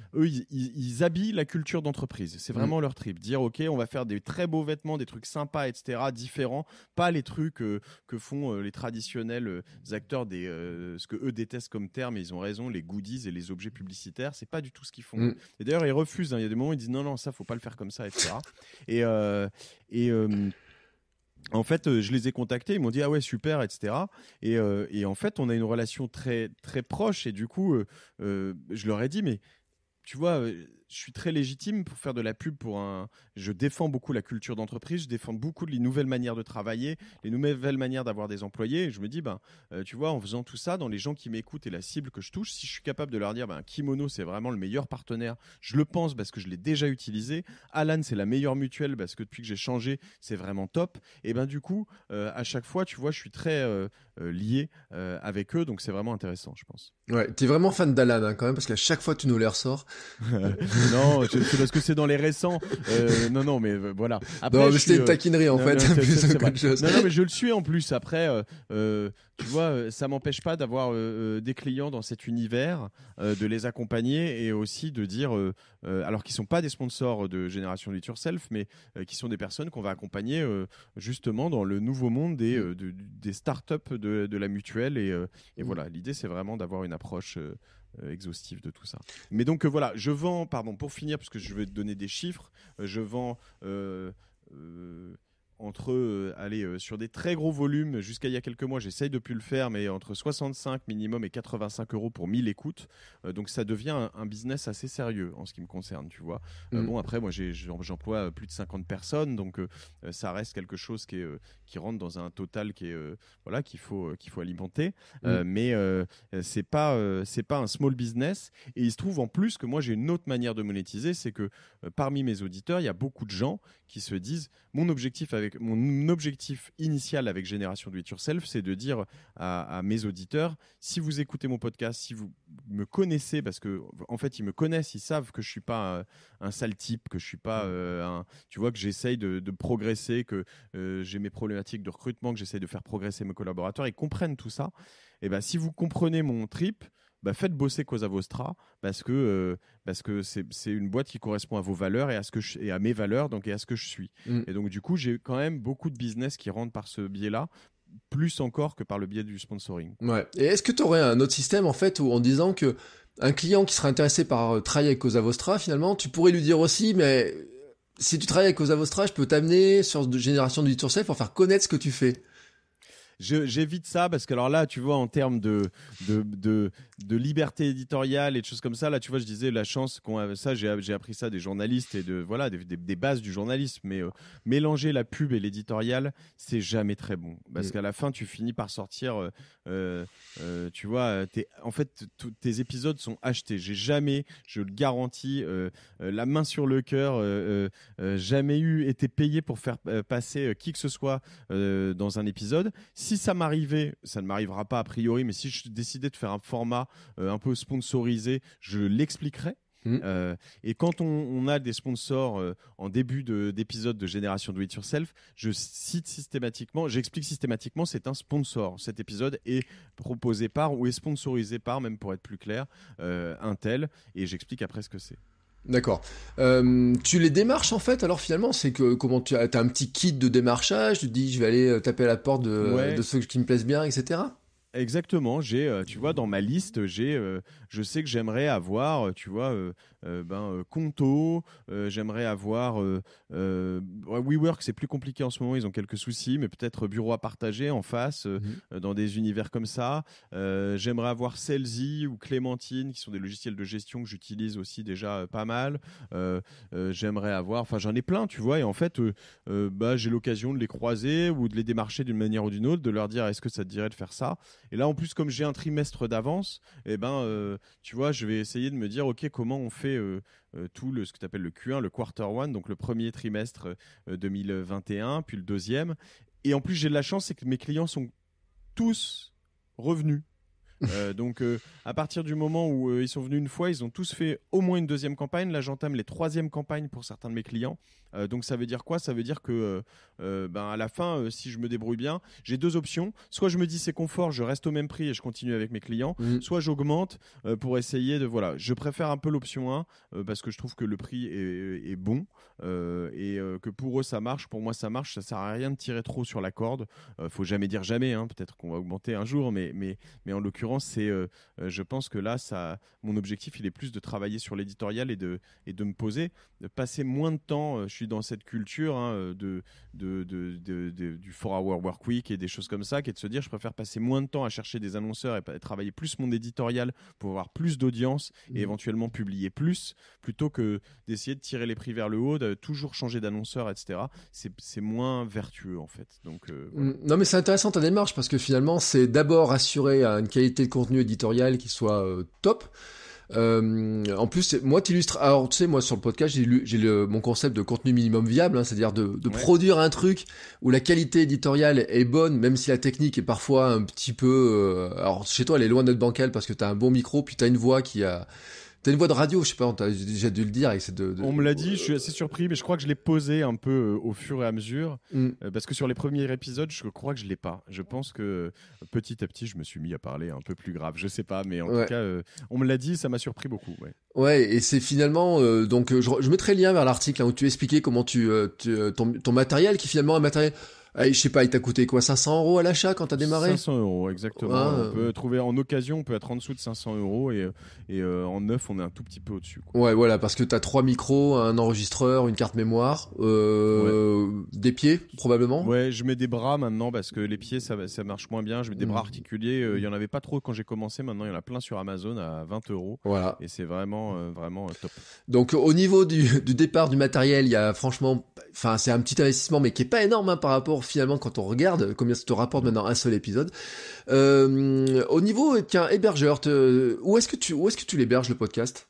ils, habillent la culture d'entreprise. C'est mm. vraiment leur trip. Dire, ok, on va faire des très beaux vêtements, des trucs sympas, etc., différents pas les trucs euh, que font euh, les traditionnels euh, acteurs des ce que eux détestent comme terme et ils ont raison les goodies et les objets publicitaires c'est pas du tout ce qu'ils font mm. et d'ailleurs ils refusent hein. il y a des moments où ils disent non non ça faut pas le faire comme ça etc et et en fait, je les ai contactés, ils m'ont dit ah ouais super, etc. Et, et, en fait, on a une relation très très proche et du coup, je leur ai dit mais tu vois, je suis très légitime pour faire de la pub pour un. Je défends beaucoup la culture d'entreprise, je défends beaucoup les nouvelles manières de travailler, les nouvelles manières d'avoir des employés. je me dis, ben, euh, tu vois, en faisant tout ça, dans les gens qui m'écoutent et la cible que je touche, si je suis capable de leur dire, ben, Kimono, c'est vraiment le meilleur partenaire, je le pense parce que je l'ai déjà utilisé. Alan, c'est la meilleure mutuelle parce que depuis que j'ai changé, c'est vraiment top. Et ben, du coup, euh, à chaque fois, tu vois, je suis très euh, lié avec eux, donc c'est vraiment intéressant, je pense. Ouais, es vraiment fan d'Alan hein, quand même parce qu'à chaque fois, tu nous les ressors. non, c'est parce que c'est dans les récents. Euh, non, non, mais euh, voilà. Après, c'était une euh, taquinerie en fait. Non, non, mais je le suis en plus. Après, tu vois, ça m'empêche pas d'avoir des clients dans cet univers, de les accompagner et aussi de dire, alors qu'ils sont pas des sponsors de Génération du Yourself, mais qui sont des personnes qu'on va accompagner justement dans le nouveau monde des, des startups de, de la mutuelle. Et, et mm. voilà, l'idée, c'est vraiment d'avoir une approche euh, exhaustif de tout ça. Mais donc euh, voilà, je vends, pardon, pour finir, parce que je vais te donner des chiffres, euh, je vends entre euh, allez, euh, sur des très gros volumes, jusqu'à il y a quelques mois, j'essaye de plus le faire, mais entre 65 minimum et 85 euros pour 1000 écoutes. Euh, donc ça devient un, business assez sérieux en ce qui me concerne, tu vois. Mm. Bon, après, moi, j'emploie plus de 50 personnes, donc ça reste quelque chose qui, qui rentre dans un total qui est voilà qu'il faut qu'il faut alimenter. Mm. mais c'est pas c'est pas un small business. Et il se trouve en plus que moi j'ai une autre manière de monétiser, c'est que parmi mes auditeurs, il y a beaucoup de gens qui se disent mon objectif avec mon objectif initial avec Génération Do It Yourself, c'est de dire à, mes auditeurs si vous écoutez mon podcast, si vous me connaissez, parce que en fait ils me connaissent, ils savent que je suis pas un, sale type, que je suis pas euh, un, tu vois, que j'essaye de, progresser, que euh, j'ai mes problématiques de recrutement, que j'essaye de faire progresser mes collaborateurs, ils comprennent tout ça. Et eh ben si vous comprenez mon trip, bah, faites bosser Cosa Vostra parce que euh, parce que c'est, une boîte qui correspond à vos valeurs et à ce que et à mes valeurs donc et à ce que je suis. Mm. Et donc du coup, j'ai quand même beaucoup de business qui rentre par ce biais-là plus encore que par le biais du sponsoring. Ouais. Et est-ce que tu aurais un autre système en fait où en disant que un client qui serait intéressé par euh, travailler avec Cosa Vostra finalement, tu pourrais lui dire aussi mais euh, si tu travailles avec Cosa Vostra, je peux t'amener sur de génération du self pour faire connaître ce que tu fais j'évite ça parce que alors là, tu vois, en termes de de, liberté éditoriale et de choses comme ça, là, tu vois, je disais la chance qu'on ça, j'ai appris ça des journalistes et de voilà des, des, bases du journalisme, mais euh, mélanger la pub et l'éditorial, c'est jamais très bon parce qu'à la fin, tu finis par sortir, euh, euh, tu vois, es, en fait, tous tes épisodes sont achetés. J'ai jamais, je le garantis, la main sur le cœur, jamais eu été payé pour faire passer qui que ce soit dans un épisode si ça m'arrivait, ça ne m'arrivera pas a priori, mais si je décidais de faire un format euh, un peu sponsorisé, je l'expliquerai. Hmm. Euh, et quand on, a des sponsors euh, en début d'épisode de, Génération Do It Yourself, je cite systématiquement, j'explique systématiquement, c'est un sponsor. Cet épisode est proposé par ou est sponsorisé par, même pour être plus clair, euh, un tel, et j'explique après ce que c'est. D'accord. Euh, tu les démarches en fait alors finalement c'est que comment tu as, un petit kit de démarchage tu dis je vais aller euh, taper à la porte de, de ceux qui me plaisent bien etc Exactement. J'ai, euh, tu vois, dans ma liste, j'ai, euh, je sais que j'aimerais avoir, euh, tu vois, ben, Conto. j'aimerais avoir WeWork. C'est plus compliqué en ce moment. Ils ont quelques soucis, mais peut-être bureau à partager en face, mmh. dans des univers comme ça. j'aimerais avoir Celsi ou Clémentine, qui sont des logiciels de gestion que j'utilise aussi déjà pas mal. j'aimerais avoir, enfin, j'en ai plein, tu vois. Et en fait, bah, j'ai l'occasion de les croiser ou de les démarcher d'une manière ou d'une autre, de leur dire, est-ce que ça te dirait de faire ça? Et là, en plus, comme j'ai un trimestre d'avance, eh ben, euh, tu vois, je vais essayer de me dire, ok, comment on fait euh, euh, tout le, ce que tu appelles le Q1, le quarter one, donc le premier trimestre 2021, puis le deuxième. Et en plus, j'ai de la chance, c'est que mes clients sont tous revenus. donc à partir du moment où ils sont venus une fois, ils ont tous fait au moins une deuxième campagne. Là, j'entame les troisièmes campagnes pour certains de mes clients. Euh, donc ça veut dire quoi Ça veut dire que euh, euh, ben, à la fin, si je me débrouille bien, j'ai deux options. Soit je me dis c'est confort, je reste au même prix et je continue avec mes clients. Mm. Soit j'augmente pour essayer de voilà. Je préfère un peu l'option 1 parce que je trouve que le prix est, bon et que pour eux ça marche, pour moi ça marche. Ça sert à rien de tirer trop sur la corde. faut jamais dire jamais. Hein. Peut-être qu'on va augmenter un jour, mais mais mais en l'occurrence c'est je pense que là ça mon objectif il est plus de travailler sur l'éditorial et de et de me poser, de passer moins de temps. je suis dans cette culture hein, euh, de, du 4-hour work week et des choses comme ça, qui est de se dire je préfère passer moins de temps à chercher des annonceurs et, travailler plus mon éditorial pour avoir plus d'audience et mmh. éventuellement publier plus, plutôt que d'essayer de tirer les prix vers le haut, de toujours changer d'annonceur, etc. C'est moins vertueux en fait. Donc, euh, mmh. Non mais c'est intéressant ta démarche parce que finalement c'est d'abord assurer une qualité de contenu éditorial qui soit euh, top euh, en plus, moi, t'illustres. Alors, tu sais, moi, sur le podcast, j'ai le, mon concept de contenu minimum viable, hein, c'est-à-dire de, produire un truc où la qualité éditoriale est bonne, même si la technique est parfois un petit peu. Euh, alors, chez toi, elle est loin d'être bancale parce que t'as un bon micro, puis t'as une voix qui a T'as une voix de radio, je sais pas, déjà dû le dire. On me l'a euh, dit, je suis assez surpris, mais je crois que je l'ai posé un peu euh, au fur et à mesure. Mm. Euh, parce que sur les premiers épisodes, je crois que je l'ai pas. Je pense que petit à petit, je me suis mis à parler un peu plus grave. Je sais pas, mais en tout cas, on me l'a dit, ça m'a surpris beaucoup. Ouais, et c'est finalement. donc, je, mettrai le lien vers l'article hein, où tu expliquais comment tu, ton, matériel, qui finalement un matériel je sais pas, il t'a coûté quoi 500 euros à l'achat quand t'as démarré 500 euros, exactement. on peut trouver en occasion, on peut être en dessous de 500 euros et, euh, en neuf, on est un tout petit peu au-dessus. Ouais, voilà, parce que t'as trois micros, un enregistreur, une carte mémoire, euh, des pieds probablement. Ouais, je mets des bras maintenant parce que les pieds ça, marche moins bien. Je mets des mm. bras articulés. Euh, il n'y y en avait pas trop quand j'ai commencé. Maintenant, il y en a plein sur Amazon à 20 euros. Voilà. Et c'est vraiment, vraiment top. Donc au niveau du, départ du matériel, il y a franchement, enfin c'est un petit investissement mais qui est pas énorme hein, par rapport finalement quand on regarde euh, combien ça te rapporte maintenant un seul épisode. Euh, au niveau qu'un hébergeur, où est-ce que tu où est-ce que tu l'héberges le podcast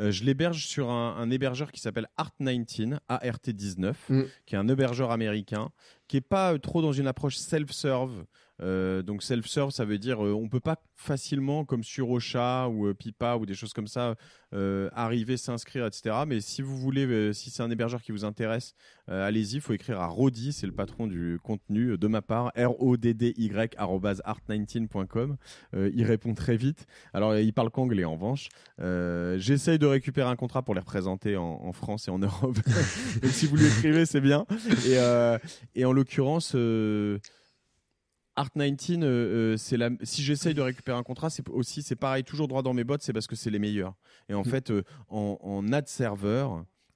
euh, je l'héberge sur un, hébergeur qui s'appelle Art19, ART19, mm. qui est un hébergeur américain, qui n'est pas trop dans une approche self-serve, euh, donc self-serve, ça veut dire qu'on euh, on peut pas facilement, comme sur Ocha ou euh, Pipa ou des choses comme ça, arriver, s'inscrire, etc. Mais si vous voulez, si c'est un hébergeur qui vous intéresse, allez-y. Il faut écrire à Rodi. c'est le patron du contenu de ma part, r o d y art19.com. il répond très vite. Alors il parle qu'anglais en revanche. J'essaye de récupérer un contrat pour les représenter en, France et en Europe. si vous lui écrivez, c'est bien. et en l'occurrence. Art 19, euh, euh, c'est si j'essaye de récupérer un contrat, c'est aussi c'est pareil, toujours droit dans mes bottes, c'est parce que c'est les meilleurs. Et en mm. fait, euh, en, ad server,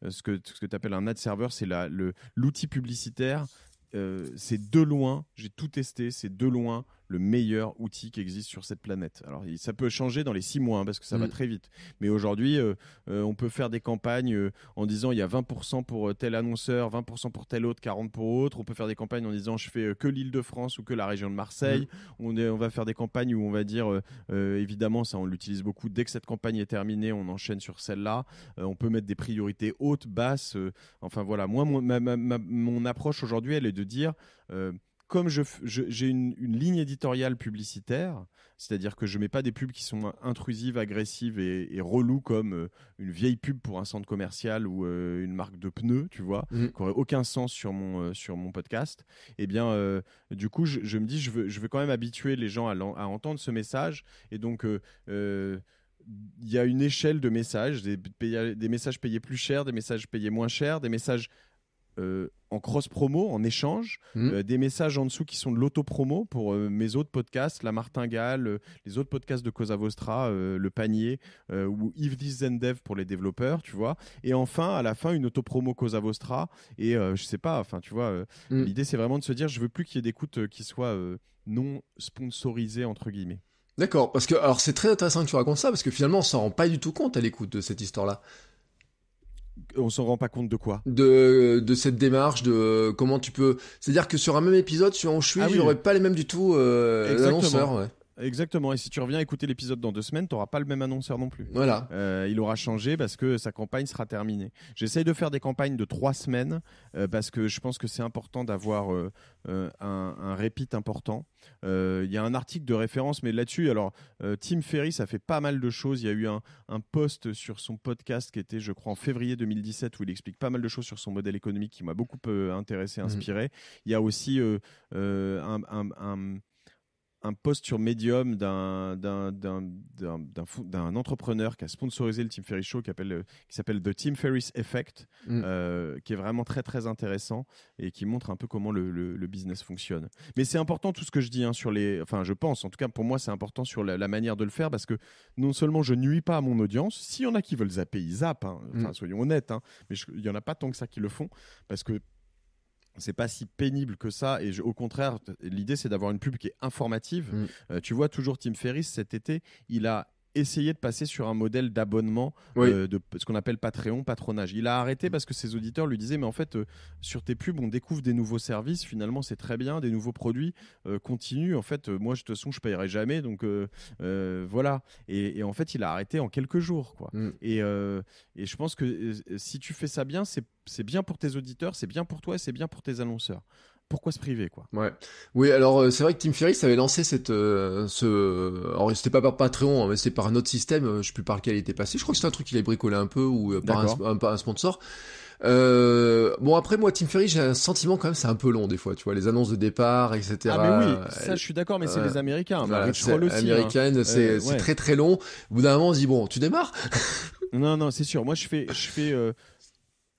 ce que, ce que tu appelles un ad server, c'est l'outil publicitaire. c'est de loin, j'ai tout testé, c'est de loin le meilleur outil qui existe sur cette planète. Alors ça peut changer dans les six mois hein, parce que ça va mm. très vite. Mais aujourd'hui, euh, euh, on peut faire des campagnes euh, en disant il y a 20% pour tel annonceur, 20% pour tel autre, 40 pour autre. On peut faire des campagnes en disant je fais que l'Île-de-France ou que la région de Marseille. Mm. On, va faire des campagnes où on va dire évidemment ça on l'utilise beaucoup. Dès que cette campagne est terminée, on enchaîne sur celle-là. on peut mettre des priorités hautes, basses. enfin voilà, moi mon approche aujourd'hui elle est de dire comme j'ai une, ligne éditoriale publicitaire, c'est-à-dire que je mets pas des pubs qui sont intrusives, agressives et, reloues comme euh, une vieille pub pour un centre commercial ou euh, une marque de pneus, tu vois, mmh. qui n'aurait aucun sens sur mon euh, sur mon podcast. Eh bien, du coup, je, me dis, je veux quand même habituer les gens à, à entendre ce message et donc il y a une échelle de messages, des, des, messages payés plus cher, des messages payés moins cher, des messages euh, en cross-promo, en échange, hmm. euh, des messages en dessous qui sont de l'auto-promo pour euh, mes autres podcasts, La Martingale, les autres podcasts de Cosa Vostra, Le Panier, ou Yves Dev pour les développeurs, tu vois. Et enfin, à la fin, une auto-promo Cosa Vostra. Et je sais pas, enfin, tu vois, hmm. l'idée c'est vraiment de se dire, je veux plus qu'il y ait d'écoute qui soient non sponsorisées, entre guillemets. D'accord, parce que alors c'est très intéressant que tu racontes ça, parce que finalement on s'en rend pas du tout compte à l'écoute de cette histoire-là on s'en rend pas compte de quoi de, de, cette démarche, de comment tu peux. C'est-à-dire que sur un même épisode, sur un ah j'aurais pas les mêmes du tout euh, annonceurs. Ouais. Exactement. Et si tu reviens écouter l'épisode dans deux semaines, tu n'auras pas le même annonceur non plus. Voilà. Euh, il aura changé parce que sa campagne sera terminée. J'essaye de faire des campagnes de trois semaines euh, parce que je pense que c'est important d'avoir euh, un, répit important. Il y a un article de référence, mais là-dessus, alors Tim Ferry, ça fait pas mal de choses. Il y a eu un, post sur son podcast qui était, je crois, en février 2017 où il explique pas mal de choses sur son modèle économique qui m'a beaucoup intéressé, mmh. inspiré. Il y a aussi un, un un post sur Medium d'un entrepreneur qui a sponsorisé le Team Ferris Show euh, qui s'appelle The Team Ferris Effect, mm. euh, qui est vraiment très très intéressant et qui montre un peu comment le, business fonctionne. Mais c'est important tout ce que je dis hein, sur les, enfin je pense, en tout cas pour moi c'est important sur la, manière de le faire parce que non seulement je nuis pas à mon audience, s'il y en a qui veulent zapper, ils zappent, hein. mm. soyons honnêtes, hein. mais il n'y en a pas tant que ça qui le font parce que c'est pas si pénible que ça et au contraire l'idée c'est d'avoir une pub qui est informative mm. euh, tu vois toujours Tim Ferriss cet été il a essayer de passer sur un modèle d'abonnement euh, de ce qu'on appelle Patreon, patronage. Il a arrêté mm. parce que ses auditeurs lui disaient mais en fait euh, sur tes pubs on découvre des nouveaux services, finalement c'est très bien, des nouveaux produits, euh, continue. En fait moi de toute façon je paierai jamais donc voilà. Et, en fait il a arrêté en quelques jours quoi. Mm. Et, et, je pense que si tu fais ça bien c'est bien pour tes auditeurs, c'est bien pour toi et c'est bien pour tes annonceurs pourquoi se priver quoi ouais oui alors euh, c'est vrai que Tim Ferriss avait lancé cette euh, ce alors c'était pas par Patreon hein, mais c'était par un autre système euh, je ne sais plus par lequel il était passé je crois que c'est un truc qu'il a bricolé un peu ou par un, sponsor bon après moi Tim ferry j'ai un sentiment quand même c'est un peu long des fois tu vois les annonces de départ etc ah mais oui ça je suis d'accord mais c'est les Américains c'est hein. c'est très très long au bout d'un moment on se dit bon tu démarres non non c'est sûr moi je fais je fais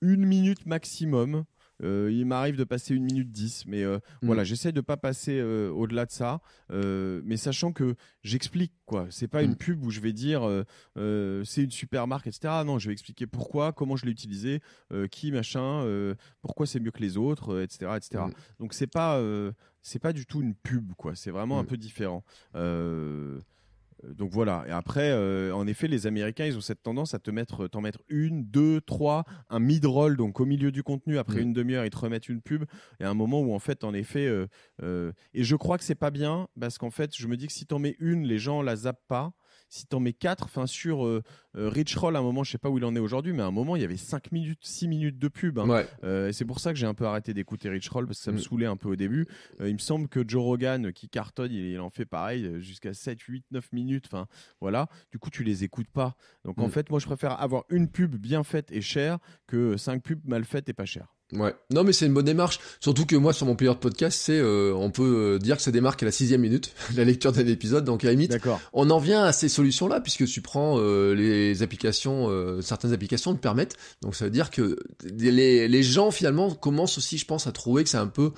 une minute maximum euh, il m'arrive de passer une minute 10, mais euh, mm. voilà, j'essaie de pas passer euh, au-delà de ça, mais sachant que j'explique quoi. C'est pas mm. une pub où je vais dire c'est une super marque, etc. Non, je vais expliquer pourquoi, comment je l'ai utilisé, qui machin, pourquoi c'est mieux que les autres, etc., etc. Mm. Donc c'est pas c'est pas du tout une pub quoi. C'est vraiment un peu différent. Euh, donc voilà. Et après, euh, en effet, les Américains, ils ont cette tendance à te mettre, euh, t'en mettre une, deux, trois, un mid-roll, donc au milieu du contenu. Après mm. une demi-heure, ils te remettent une pub. Et à un moment où, en fait, en effet, et je crois que c'est pas bien parce qu'en fait, je me dis que si t'en mets une, les gens la zappent pas si en mets quatre, enfin sur euh, euh, Rich Roll, à un moment, je sais pas où il en est aujourd'hui, mais à un moment, il y avait 5 minutes, 6 minutes de pub. Hein. Euh, et c'est pour ça que j'ai un peu arrêté d'écouter Rich Roll, parce que ça me mm. saoulait un peu au début. il me semble que Joe Rogan, qui cartonne, il, en fait pareil, jusqu'à 7, 8, 9 minutes. Enfin, voilà. Du coup, tu les écoutes pas. Donc en mm. fait, moi, je préfère avoir une pub bien faite et chère que 5 pubs mal faites et pas chères. Ouais. Non, mais c'est une bonne démarche. Surtout que moi, sur mon player de podcast, c'est, euh, on peut euh, dire que ça démarque à la sixième minute, la lecture d'un épisode. Donc, à la on en vient à ces solutions-là, puisque tu prends euh, les applications, certaines applications te permettent. Donc, ça veut dire que les, gens, finalement, commencent aussi, je pense, à trouver que c'est un peu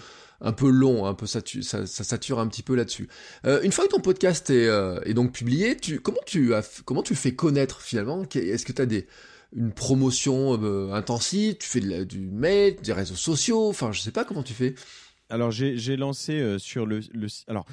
un peu long, un peu ça, ça, sature un petit peu là-dessus. une fois que ton podcast est, est donc publié, tu, comment tu comment tu fais connaître finalement Est-ce que tu as des une promotion euh, intensive, tu fais du mail, des réseaux sociaux, enfin je sais pas comment tu fais. Alors j'ai lancé euh, sur le, le, alors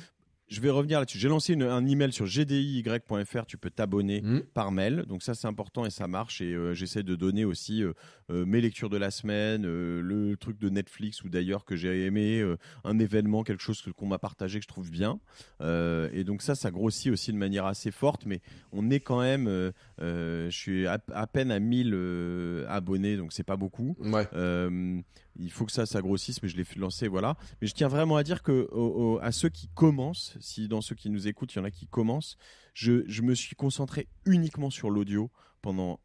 je vais revenir là-dessus. J'ai lancé un email sur gdiy.fr. Tu peux t'abonner hmm. par mail. Donc ça, c'est important et ça marche. Et euh, j'essaie de donner aussi euh, mes lectures de la semaine, euh, le truc de Netflix ou d'ailleurs que j'ai aimé, euh, un événement, quelque chose qu'on m'a partagé que je trouve bien. et donc ça, ça grossit aussi de manière assez forte, mais on est quand même, je suis à, peine à 1000 abonnés, donc c'est pas beaucoup. il faut que ça, ça grossisse, mais je l'ai lancé, voilà. Mais je tiens vraiment à dire que à ceux qui commencent, si dans ceux qui nous écoutent, il y en a qui commencent, je, me suis concentré uniquement sur l'audio pendant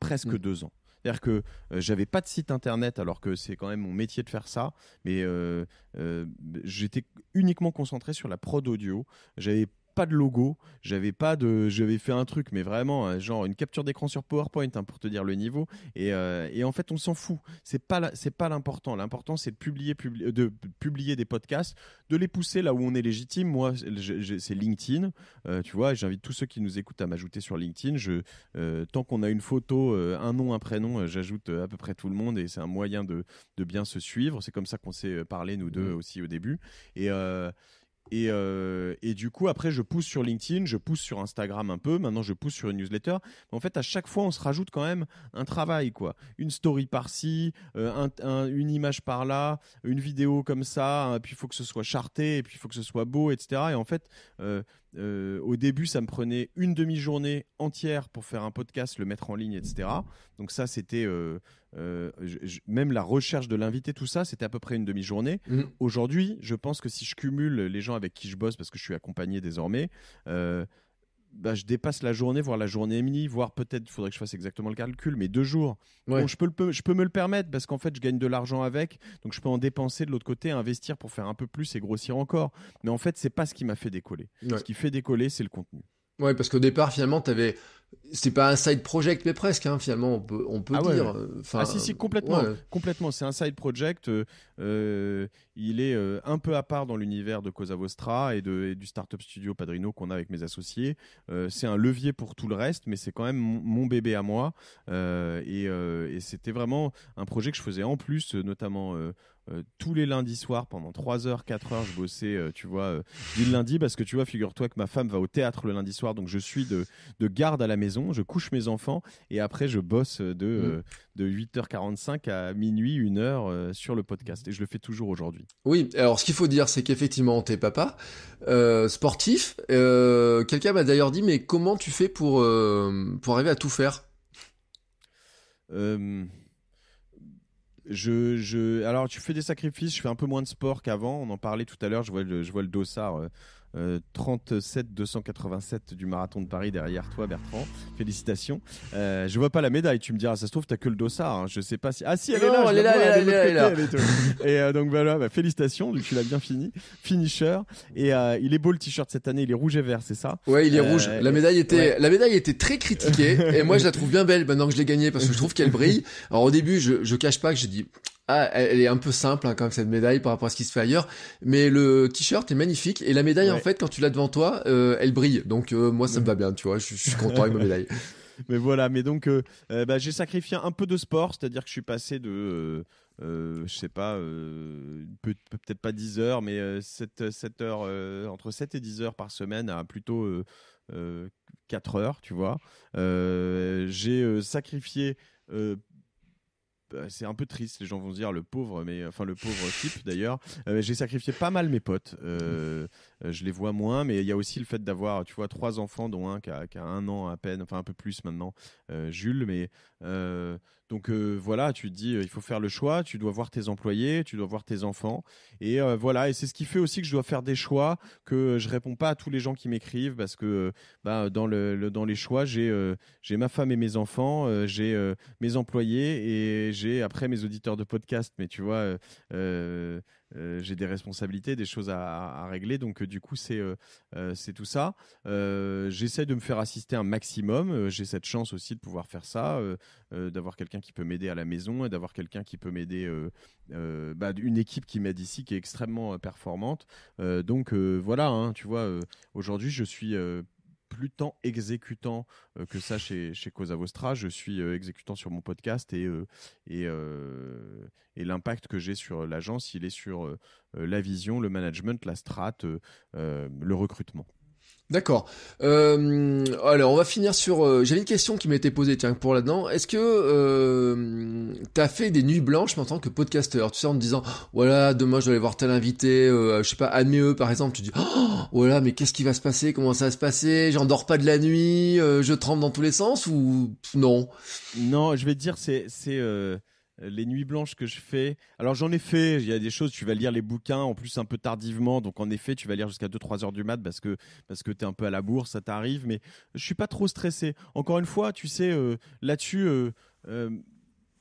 presque mm. deux ans. C'est-à-dire que euh, j'avais pas de site internet alors que c'est quand même mon métier de faire ça, mais euh, euh, j'étais uniquement concentré sur la prod audio. J'avais pas de logo, j'avais pas de, j'avais fait un truc, mais vraiment euh, genre une capture d'écran sur PowerPoint hein, pour te dire le niveau. Et, euh, et en fait, on s'en fout. C'est pas c'est pas l'important. L'important c'est de publier, de publier des podcasts, de les pousser là où on est légitime. Moi, c'est LinkedIn, euh, tu vois. J'invite tous ceux qui nous écoutent à m'ajouter sur LinkedIn. Je, tant qu'on a une photo, un nom, un prénom, j'ajoute à peu près tout le monde et c'est un moyen de, de bien se suivre. C'est comme ça qu'on s'est parlé nous deux mmh. aussi au début. Et euh, et, du coup, après, je pousse sur LinkedIn, je pousse sur Instagram un peu. Maintenant, je pousse sur une newsletter. en fait, à chaque fois, on se rajoute quand même un travail, quoi. Une story par-ci, euh, une image par-là, une vidéo comme ça. puis il faut que ce soit charté, et puis il faut que ce soit beau, etc. Et en fait, euh, euh, au début, ça me prenait une demi-journée entière pour faire un podcast, le mettre en ligne, etc. Donc ça, c'était euh, euh, même la recherche de l'invité, tout ça, c'était à peu près une demi-journée. Mm. Aujourd'hui, je pense que si je cumule les gens avec qui je bosse, parce que je suis accompagné désormais, bah, je dépasse la journée, voire la journée et demie, voire peut-être, il faudrait que je fasse exactement le calcul, mais deux jours. je peux, le, je peux me le permettre parce qu'en fait, je gagne de l'argent avec, donc je peux en dépenser de l'autre côté, investir pour faire un peu plus et grossir encore. Mais en fait, c'est pas ce qui m'a fait décoller. Ce qui fait décoller, c'est le contenu. Oui, parce qu'au départ, finalement, tu avais, c'est pas un side project mais presque hein, finalement on peut ah dire euh, ah si si complètement complètement c'est un side project euh, euh, il est un peu à part dans l'univers de Cosa Vostra et, de, du startup studio Padrino qu'on a avec mes associés c'est un levier pour tout le reste mais c'est quand même mon, bébé à moi et, et c'était vraiment un projet que je faisais en plus notamment euh, tous les lundis soirs pendant 3 heures, 4 heures, je bossais, euh, tu vois, euh, du lundi parce que tu vois, figure-toi que ma femme va au théâtre le lundi soir, donc je suis de, garde à la maison, je couche mes enfants et après je bosse de, mmh. de 8h45 à minuit, 1h sur le podcast et je le fais toujours aujourd'hui. Oui, alors ce qu'il faut dire, c'est qu'effectivement, t'es papa sportif. Quelqu'un m'a d'ailleurs dit, mais comment tu fais pour, pour arriver à tout faire je, je, alors tu fais des sacrifices. Je fais un peu moins de sport qu'avant. On en parlait tout à l'heure. Je vois le, je vois le dossard euh, 37 euh, 287 du marathon de Paris derrière toi, Bertrand. Félicitations. Euh, je vois pas la médaille. Tu me diras, ça se trouve, t'as que le dossard. Hein. Je sais pas si. Ah si, elle est là. Elle est là, elle, est là, Et euh, donc voilà, bah, félicitations. tu l'as bien fini, finisher. Et il est beau le t-shirt cette année. Il est rouge et vert, c'est ça Ouais, il est rouge. La médaille était, la médaille était très critiquée. et moi, je la trouve bien belle maintenant que je l'ai gagnée parce que je trouve qu'elle brille. Alors au début, je, je cache pas que j'ai dit, ah, elle est un peu simple hein, quand cette médaille par rapport à ce qui se fait ailleurs, mais le t-shirt est magnifique et la médaille en fait quand tu l'as devant toi, euh, elle brille. Donc euh, moi ça me va bien, tu vois, je, suis content avec ma médaille. Mais voilà, mais donc euh, bah, j'ai sacrifié un peu de sport, c'est-à-dire que je suis passé de je sais pas, peut-être pas 10 heures, mais 7 heures, entre 7 et 10 heures par semaine à plutôt 4 heures, tu vois. j'ai sacrifié euh, c'est un peu triste. Les gens vont se dire le pauvre, mais enfin le pauvre type d'ailleurs. Euh, j'ai sacrifié pas mal mes potes. Euh, je les vois moins, mais il y a aussi le fait d'avoir, tu vois, trois enfants, dont un qui a, un an à peine, enfin un peu plus maintenant, Jules. Mais donc euh, voilà, tu te dis, euh, il faut faire le choix, tu dois voir tes employés, tu dois voir tes enfants. Et euh, voilà, et c'est ce qui fait aussi que je dois faire des choix, que je réponds pas à tous les gens qui m'écrivent parce que bah, dans, dans les choix, j'ai j'ai ma femme et mes enfants, j'ai mes employés et j'ai après mes auditeurs de podcast. Mais tu vois, euh, j'ai des responsabilités, des choses à, régler. Donc euh, du coup, c'est euh, tout ça. J'essaie de me faire assister un maximum. j'ai cette chance aussi de pouvoir faire ça, d'avoir quelqu'un qui peut m'aider à la maison et d'avoir quelqu'un qui peut m'aider, bah, une équipe qui m'aide ici, qui est extrêmement performante. donc voilà, hein, tu vois, aujourd'hui, je suis plus tant exécutant euh, que ça chez, chez Cosa Vostra. Je suis euh, exécutant sur mon podcast et, euh, et, et l'impact que j'ai sur l'agence, il est sur la vision, le management, la strat, le recrutement. D'accord. Euh, alors, on va finir sur. J'ai euh, J'avais une question qui m'était posée, tiens, pour là-dedans. Est-ce que euh, t'as fait des nuits blanches en tant que podcasteur Tu sais, en te disant, voilà, demain je vais aller voir tel invité, je sais pas, Anne par exemple, tu dis, oh, voilà, mais qu'est-ce qui va se passer Comment ça va se passer J'en dors pas de la nuit, je tremble dans tous les sens ou non Non, je vais te dire, c'est les nuits blanches que je fais. Alors j'en ai fait, il y a des choses, tu vas lire les bouquins en plus un peu tardivement, donc en effet tu vas lire jusqu'à 2-3 heures du mat parce que, parce que tu es un peu à la bourre, ça t'arrive, mais je suis pas trop stressé. Encore une fois, tu sais, euh, là-dessus... Euh, euh,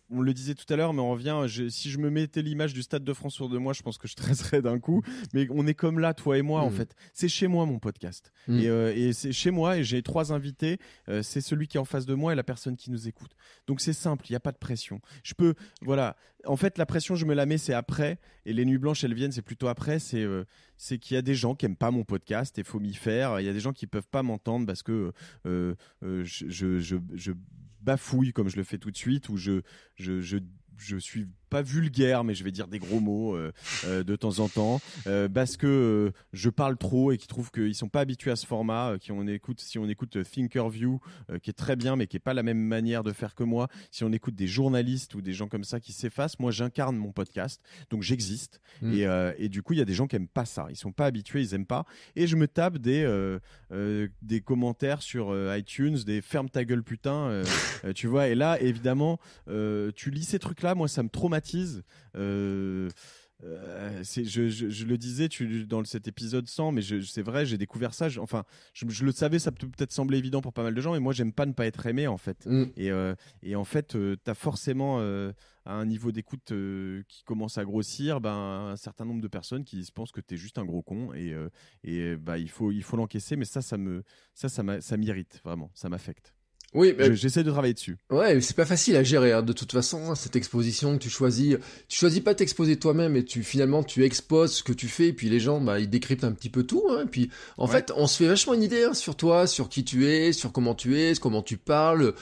on le disait tout à l'heure, mais on revient. si je me mettais l'image du stade de France sur de moi, je pense que je tracerais d'un coup. Mais on est comme là, toi et moi, en mm. fait. C'est chez moi mon podcast, mm. euh, et, c'est chez moi. Et j'ai trois invités. Euh, c'est celui qui est en face de moi et la personne qui nous écoute. Donc c'est simple, il n'y a pas de pression. Je peux, voilà. En fait, la pression, je me la mets, c'est après. Et les nuits blanches, elles viennent, c'est plutôt après. C'est euh, qu'il y a des gens qui aiment pas mon podcast et faut m'y faire. Il y a des gens qui peuvent pas m'entendre parce que je, je, je bafouille comme je le fais tout de suite, où je, je, je, je suis pas vulgaire, mais je vais dire des gros mots euh, euh, de temps en temps, euh, parce que je parle trop et qui trouvent qu'ils sont pas habitués à ce format, qui on écoute, si on écoute Thinkerview, qui est très bien, mais qui est pas la même manière de faire que moi, si on écoute des journalistes ou des gens comme ça qui s'effacent, moi j'incarne mon podcast, donc j'existe. Mm. Et, et, du coup, il y a des gens qui aiment pas ça, ils sont pas habitués, ils aiment pas. Et je me tape des des commentaires sur iTunes, des ferme ta gueule putain, tu vois. Et là, évidemment, tu lis ces trucs là, moi ça me traumatise euh, euh, je, le disais tu, dans cet épisode 100, mais c'est vrai, j'ai découvert ça. Je, enfin, je, le savais, ça peut peut-être sembler évident pour pas mal de gens, mais moi, j'aime pas ne pas être aimé, en fait. Mm. Euh, et, en fait, tu t'as forcément un niveau d'écoute qui commence à grossir, ben, un certain nombre de personnes qui se pensent que t'es juste un gros con, et, et bah, il faut l'encaisser, il faut mais ça, ça me, ça, ça m'irrite, vraiment, ça m'affecte. Oui, j'essaie de travailler dessus. Ouais, c'est pas facile à gérer. Hein, de toute façon, hein, cette exposition que tu choisis, tu choisis pas t'exposer toi-même et tu finalement tu exposes ce que tu fais. Et puis les gens, bah, ils décryptent un petit peu tout. Hein. Et puis en fait, on se fait vachement une idée hein, sur toi, sur qui tu es, sur comment tu es, comment tu parles,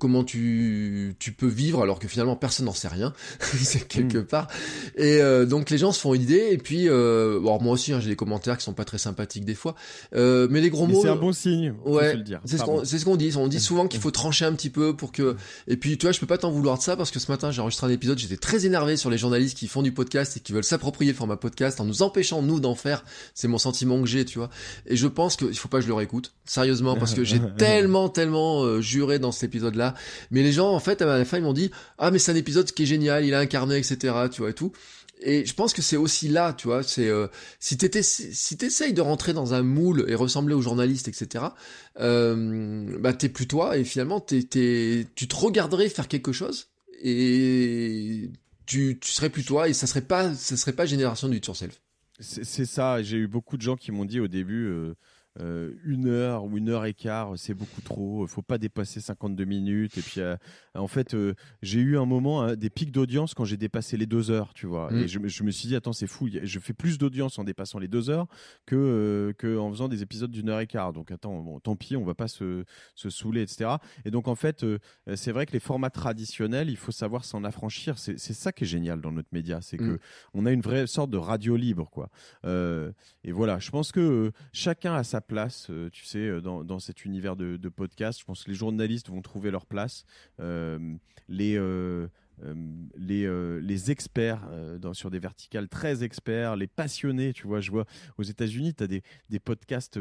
comment tu tu peux vivre, alors que finalement personne n'en sait rien. c'est quelque hmm. part. Et euh, donc les gens se font une idée. Et puis, euh, moi aussi, j'ai des commentaires qui sont pas très sympathiques des fois. Euh, mais les gros mots. C'est un euh, bon signe. Ouais. C'est ce qu'on dit. On dit souvent il faut trancher un petit peu pour que. Et puis, tu vois, je peux pas t'en vouloir de ça parce que ce matin, j'ai enregistré un épisode, j'étais très énervé sur les journalistes qui font du podcast et qui veulent s'approprier le format podcast en nous empêchant, nous, d'en faire. C'est mon sentiment que j'ai, tu vois. Et je pense qu'il faut pas que je leur écoute sérieusement, parce que j'ai tellement, tellement euh, juré dans cet épisode-là. Mais les gens, en fait, à la fin, ils m'ont dit Ah, mais c'est un épisode qui est génial, il a incarné, etc., tu vois, et tout et je pense que c'est aussi là, tu vois, c'est euh, si tu de rentrer dans un moule et ressembler aux journalistes, etc. Euh, bah t'es plus toi et finalement t'es tu te regarderais faire quelque chose et tu tu serais plus toi et ça serait pas ça serait pas génération du yourself. C'est ça. J'ai eu beaucoup de gens qui m'ont dit au début. Euh euh, une heure ou une heure et quart, euh, c'est beaucoup trop. Euh, faut pas dépasser 52 minutes. Et puis, en fait, j'ai eu un moment hein, des pics d'audience quand j'ai dépassé les deux heures, tu vois. Et mm. je, je, me suis dit, attends, c'est fou. Je fais plus d'audience en dépassant les deux heures que, que en faisant des épisodes d'une heure et quart. Donc, attends, bon, tant pis, on va pas se, se saouler, etc. Et donc, en fait, c'est vrai que les formats traditionnels, il faut savoir s'en affranchir. C'est ça qui est génial dans notre média, c'est qu'on mm. que on a une vraie sorte de radio libre, quoi. et voilà, je pense que chacun a sa place, euh, tu sais, euh, dans, cet univers de, de podcast. Je pense que les journalistes vont trouver leur place. Euh, les euh, les, euh, les experts euh, dans, sur des verticales très experts, les passionnés, tu vois, je vois aux États-Unis, tu as des, des podcasts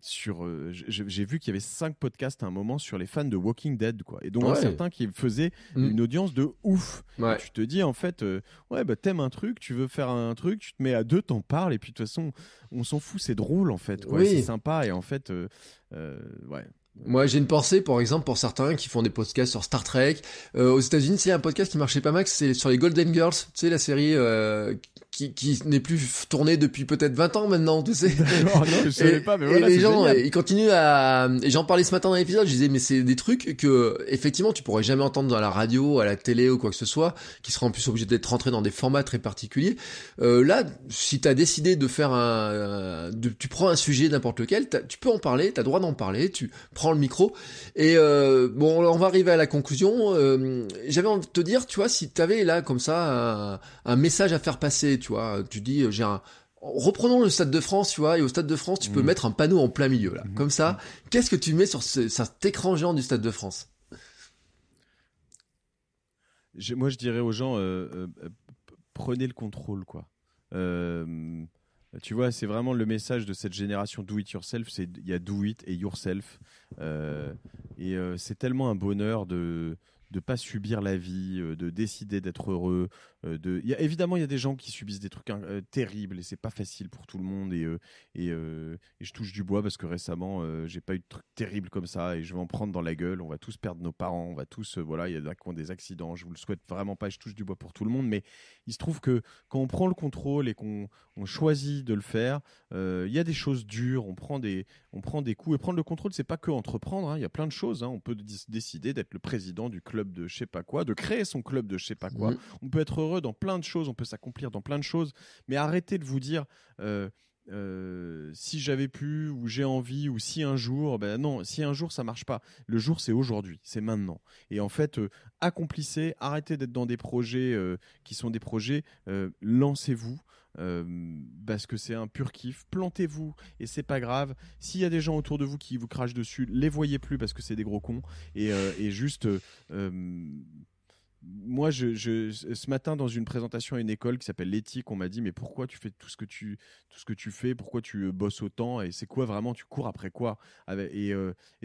sur. J'ai vu qu'il y avait cinq podcasts à un moment sur les fans de Walking Dead, quoi. Et donc certains qui faisaient mm. une audience de ouf. Tu te dis en fait, ouais, bah t'aimes un truc, tu veux faire un truc, tu te mets à deux, t'en parles, et puis de toute façon, on s'en fout, c'est drôle en fait, c'est sympa, et en fait, ouais. Moi, j'ai une pensée, par exemple, pour certains qui font des podcasts sur Star Trek. Euh, aux États-Unis, c'est un podcast qui marchait pas mal, c'est sur les Golden Girls, tu sais, la série euh, qui, qui n'est plus tournée depuis peut-être 20 ans maintenant, tu sais. non, non, je savais pas, mais voilà. Et les gens, ils continuent à. Et j'en parlais ce matin dans l'épisode, je disais, mais c'est des trucs que, effectivement, tu pourrais jamais entendre dans la radio, à la télé ou quoi que ce soit, qui seraient en plus obligés d'être rentrés dans des formats très particuliers. Euh, là, si t'as décidé de faire un. Euh, tu prends un sujet, n'importe lequel, tu peux en parler, t'as droit d'en parler, tu prends le micro. Et euh, bon, on va arriver à la conclusion. Euh, j'avais envie de te dire, tu vois, si tu avais là comme ça un, message à faire passer, tu vois, tu dis euh, j'ai un Reprenons le Stade de France, tu vois, et au Stade de France, tu peux mmh. mettre un panneau en plein milieu, là, mmh. comme ça. Mmh. Qu'est-ce que tu mets sur, cet écran géant du Stade de France Moi, je dirais aux gens, prenez le contrôle, quoi. Euh, tu vois, c'est vraiment le message de cette génération do it yourself. C'est il y a do it et yourself, euh, et euh, c'est tellement un bonheur de ne pas subir la vie, euh, de décider d'être heureux, euh, il y a, évidemment, il y a des gens qui subissent des trucs hein, euh, terribles et c'est pas facile pour tout le monde. Et, euh, et, je touche du bois parce que récemment, j'ai pas eu de trucs terribles comme ça et je vais en prendre dans la gueule. On va tous perdre nos parents, on va tous. voilà, il y a ont des accidents. Je vous le souhaite vraiment pas. Je touche du bois pour tout le monde, mais il se trouve que quand on prend le contrôle et qu'on choisit de le faire, il y a des choses dures. On prend des, on prend des coups et prendre le contrôle, c'est pas que entreprendre. Hein, il y a plein de choses. Hein. On peut décider d'être le président du club de je sais pas quoi, de créer son club de je sais pas quoi. Mmh. On peut être dans plein de choses, on peut s'accomplir dans plein de choses, mais arrêtez de vous dire euh, euh, si j'avais pu ou j'ai envie ou si un jour, ben non, si un jour ça marche pas. Le jour c'est aujourd'hui, c'est maintenant. Et en fait, euh, accomplissez, arrêtez d'être dans des projets qui sont des projets, lancez-vous. parce que c'est un pur kiff. Plantez-vous et c'est pas grave. S'il y a des gens autour de vous qui vous crachent dessus, les voyez plus parce que c'est des gros cons. Et, et juste moi, je, ce matin, dans une présentation à une école qui s'appelle l'éthique, on m'a dit, mais pourquoi tu fais tout ce que tu, fais, pourquoi tu euh, bosses autant, et c'est quoi vraiment, tu cours après quoi euh, Et,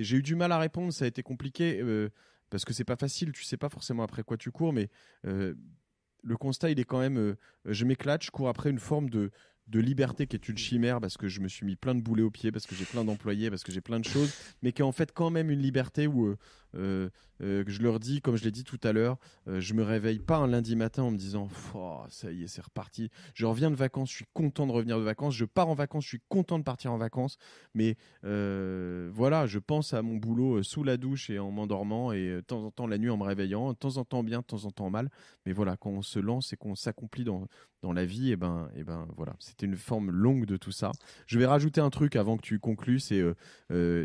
j'ai eu du mal à répondre, ça a été compliqué, euh, parce que c'est pas facile, tu sais pas forcément après quoi tu cours, mais le constat, il est quand même, je m'éclate, je cours après une forme de, de liberté qui est une chimère parce que je me suis mis plein de boulets aux pieds, parce que j'ai plein d'employés, parce que j'ai plein de choses, mais qui est en fait quand même une liberté où euh, euh, que je leur dis, comme je l'ai dit tout à l'heure, je euh, je me réveille pas un lundi matin en me disant ça y est, c'est reparti. Je reviens de vacances, je suis content de revenir de vacances. Je pars en vacances, je suis content de partir en vacances. Mais voilà, je pense à mon boulot sous la douche et en m'endormant et de temps en temps la nuit en me réveillant, de temps en temps bien, de temps en temps mal. Mais voilà, quand on se lance et qu'on s'accomplit dans, dans la vie, et eh ben, et eh ben voilà, c'était une forme longue de tout ça. Je vais rajouter un truc avant que tu conclues, c'est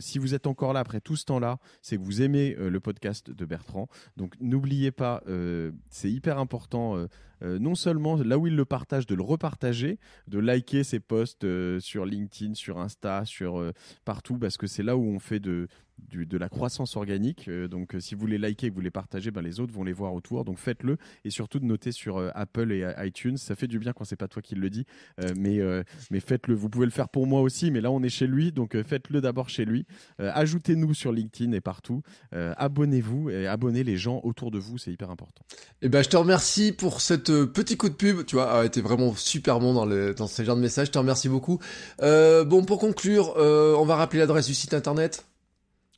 si vous êtes encore là après tout ce temps-là, c'est que vous aimez euh, le podcast de Bertrand. Donc n'oubliez pas, euh, c'est hyper important euh, euh, non seulement là où il le partage, de le repartager, de liker ses posts euh, sur LinkedIn, sur Insta, sur euh, partout, parce que c'est là où on fait de, de la croissance organique. donc si vous les likez que vous les partagez, ben, les autres vont les voir autour. Donc faites-le et surtout de noter sur Apple et iTunes. Ça fait du bien quand c'est pas toi qui le dis, mais, mais faites-le. Vous pouvez le faire pour moi aussi, mais là on est chez lui, donc faites-le d'abord chez lui. Ajoutez-nous sur LinkedIn et partout. abonnez-vous et abonnez les gens autour de vous, c'est hyper important. Et eh ben, je te remercie pour cette euh, petit coup de pub, tu vois, a été vraiment super bon dans, le, dans ce genre de message. Je te remercie beaucoup. Euh, bon, pour conclure, euh, on va rappeler l'adresse du site internet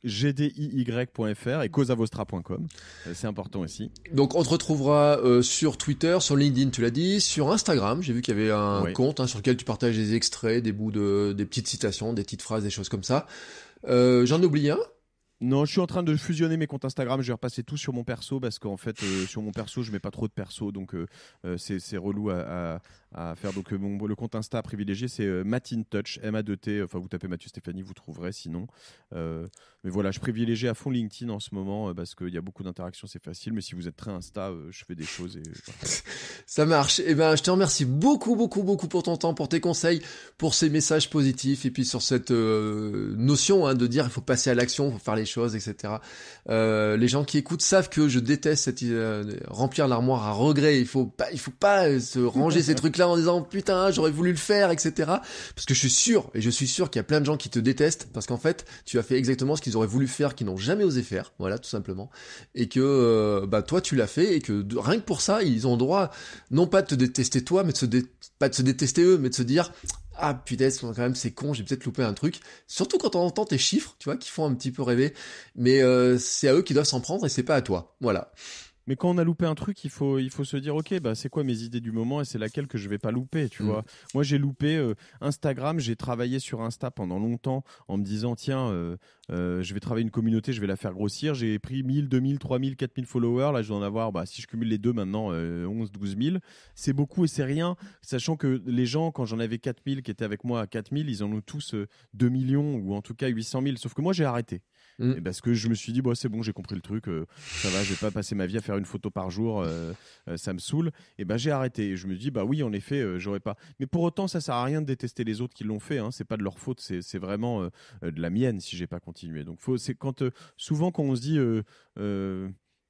gdiy.fr et causavostra.com. Euh, c'est important aussi. Donc on te retrouvera euh, sur Twitter, sur LinkedIn, tu l'as dit, sur Instagram. J'ai vu qu'il y avait un compte hein, sur lequel tu partages des extraits, des bouts de, des petites citations, des petites phrases, des choses comme ça. Euh, J'en oublie un. Non, je suis en train de fusionner mes comptes Instagram. Je vais repasser tout sur mon perso parce qu'en fait, euh, sur mon perso, je mets pas trop de perso, donc euh, euh, c'est relou à, à faire. Donc euh, le compte Insta privilégié c'est euh, Touch m a t Enfin vous tapez Mathieu Stéphanie, vous trouverez sinon. Euh, mais voilà, je privilégie à fond LinkedIn en ce moment parce qu'il y a beaucoup d'interactions, c'est facile. Mais si vous êtes très Insta, je fais des choses et ça marche. Et eh ben je te remercie beaucoup beaucoup beaucoup pour ton temps, pour tes conseils, pour ces messages positifs et puis sur cette notion hein, de dire il faut passer à l'action, faut faire les choses, etc. les gens qui écoutent savent que je déteste cette, remplir l'armoire à regret. Il faut pas, il faut pas se ranger ces trucs-là en disant putain j'aurais voulu le faire, etc. Parce que je suis sûr, et je suis sûr qu'il y a plein de gens qui te détestent parce qu'en fait tu as fait exactement ce qu'ils auraient voulu faire, qu'ils n'ont jamais osé faire, voilà tout simplement. Et que euh, bah toi tu l'as fait et que rien que pour ça ils ont droit non pas de te détester toi, mais de se pas de se détester eux, mais de se dire ah putain quand même c'est con j'ai peut-être loupé un truc surtout quand on entend tes chiffres tu vois qui font un petit peu rêver mais euh, c'est à eux qui doivent s'en prendre et c'est pas à toi voilà mais quand on a loupé un truc, il faut, il faut se dire, ok, bah, c'est quoi mes idées du moment et c'est laquelle que je vais pas louper, tu mm. vois. Moi, j'ai loupé euh, Instagram, j'ai travaillé sur Insta pendant longtemps en me disant, tiens, euh, euh, je vais travailler une communauté, je vais la faire grossir. J'ai pris 1000, 2000, 3000, 4000 followers. Là, je vais en avoir, bah, si je cumule les deux maintenant, 11, 12 000. C'est beaucoup et c'est rien, sachant que les gens, quand j'en avais 4000 qui étaient avec moi à 4000, ils en ont tous 2 millions ou en tout cas 800 000. Sauf que moi, j'ai arrêté. Mm. parce que je me suis dit, bah c'est bon, j'ai compris le truc, euh, ça va, je vais pas passer ma vie à faire une photo par jour, euh, euh, ça me saoule. Et ben j'ai arrêté. Et je me dis, bah oui, en effet, j'aurais pas. Mais pour autant, ça sert à rien de détester les autres qui l'ont fait. Hein, c'est pas de leur faute, c'est vraiment de la mienne si j'ai pas continué. Donc faut, c'est quand souvent quand on se dit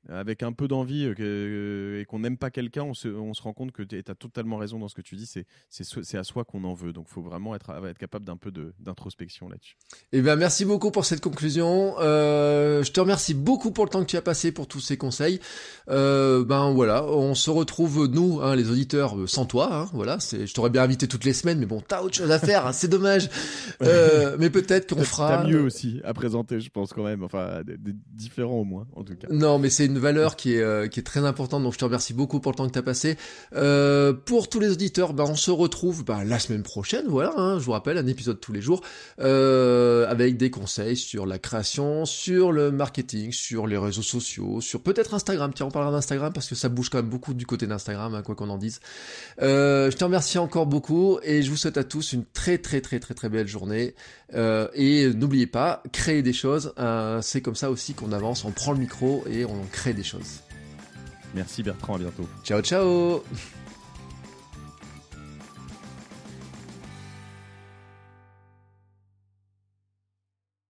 avec un peu d'envie euh, euh, et qu'on n'aime pas quelqu'un, on se, rend compte que tu as totalement raison dans ce que tu dis. C'est à soi qu'on en veut. Donc, il faut vraiment être, être capable d'un peu d'introspection là-dessus. Eh bien, merci beaucoup pour cette conclusion. Euh, je te remercie beaucoup pour le temps que tu as passé, pour tous ces conseils. ben voilà, on se retrouve, nous, hein, les auditeurs, sans toi. Hein, voilà, je t'aurais bien invité toutes les semaines, mais bon, t'as autre chose à faire, hein, c'est dommage. mais peut-être qu'on fera. T'as mieux aussi à présenter, je pense, quand même. Enfin, différents au moins, en tout cas. Non, mais c'est une valeur qui est, euh, qui est très importante, donc je te remercie beaucoup pour le temps que tu as passé. Euh, pour tous les auditeurs, bah, on se retrouve bah, la semaine prochaine, voilà, hein, je vous rappelle, un épisode tous les jours, euh, avec des conseils sur la création, sur le marketing, sur les réseaux sociaux, sur peut-être Instagram, tiens, on parlera d'Instagram parce que ça bouge quand même beaucoup du côté d'Instagram, hein, quoi qu'on en dise. je te remercie encore beaucoup et je vous souhaite à tous une très très très très très belle journée. Euh, et n'oubliez pas, créer des choses, euh, c'est comme ça aussi qu'on avance, on prend le micro et on crée des choses. Merci Bertrand, à bientôt. Ciao ciao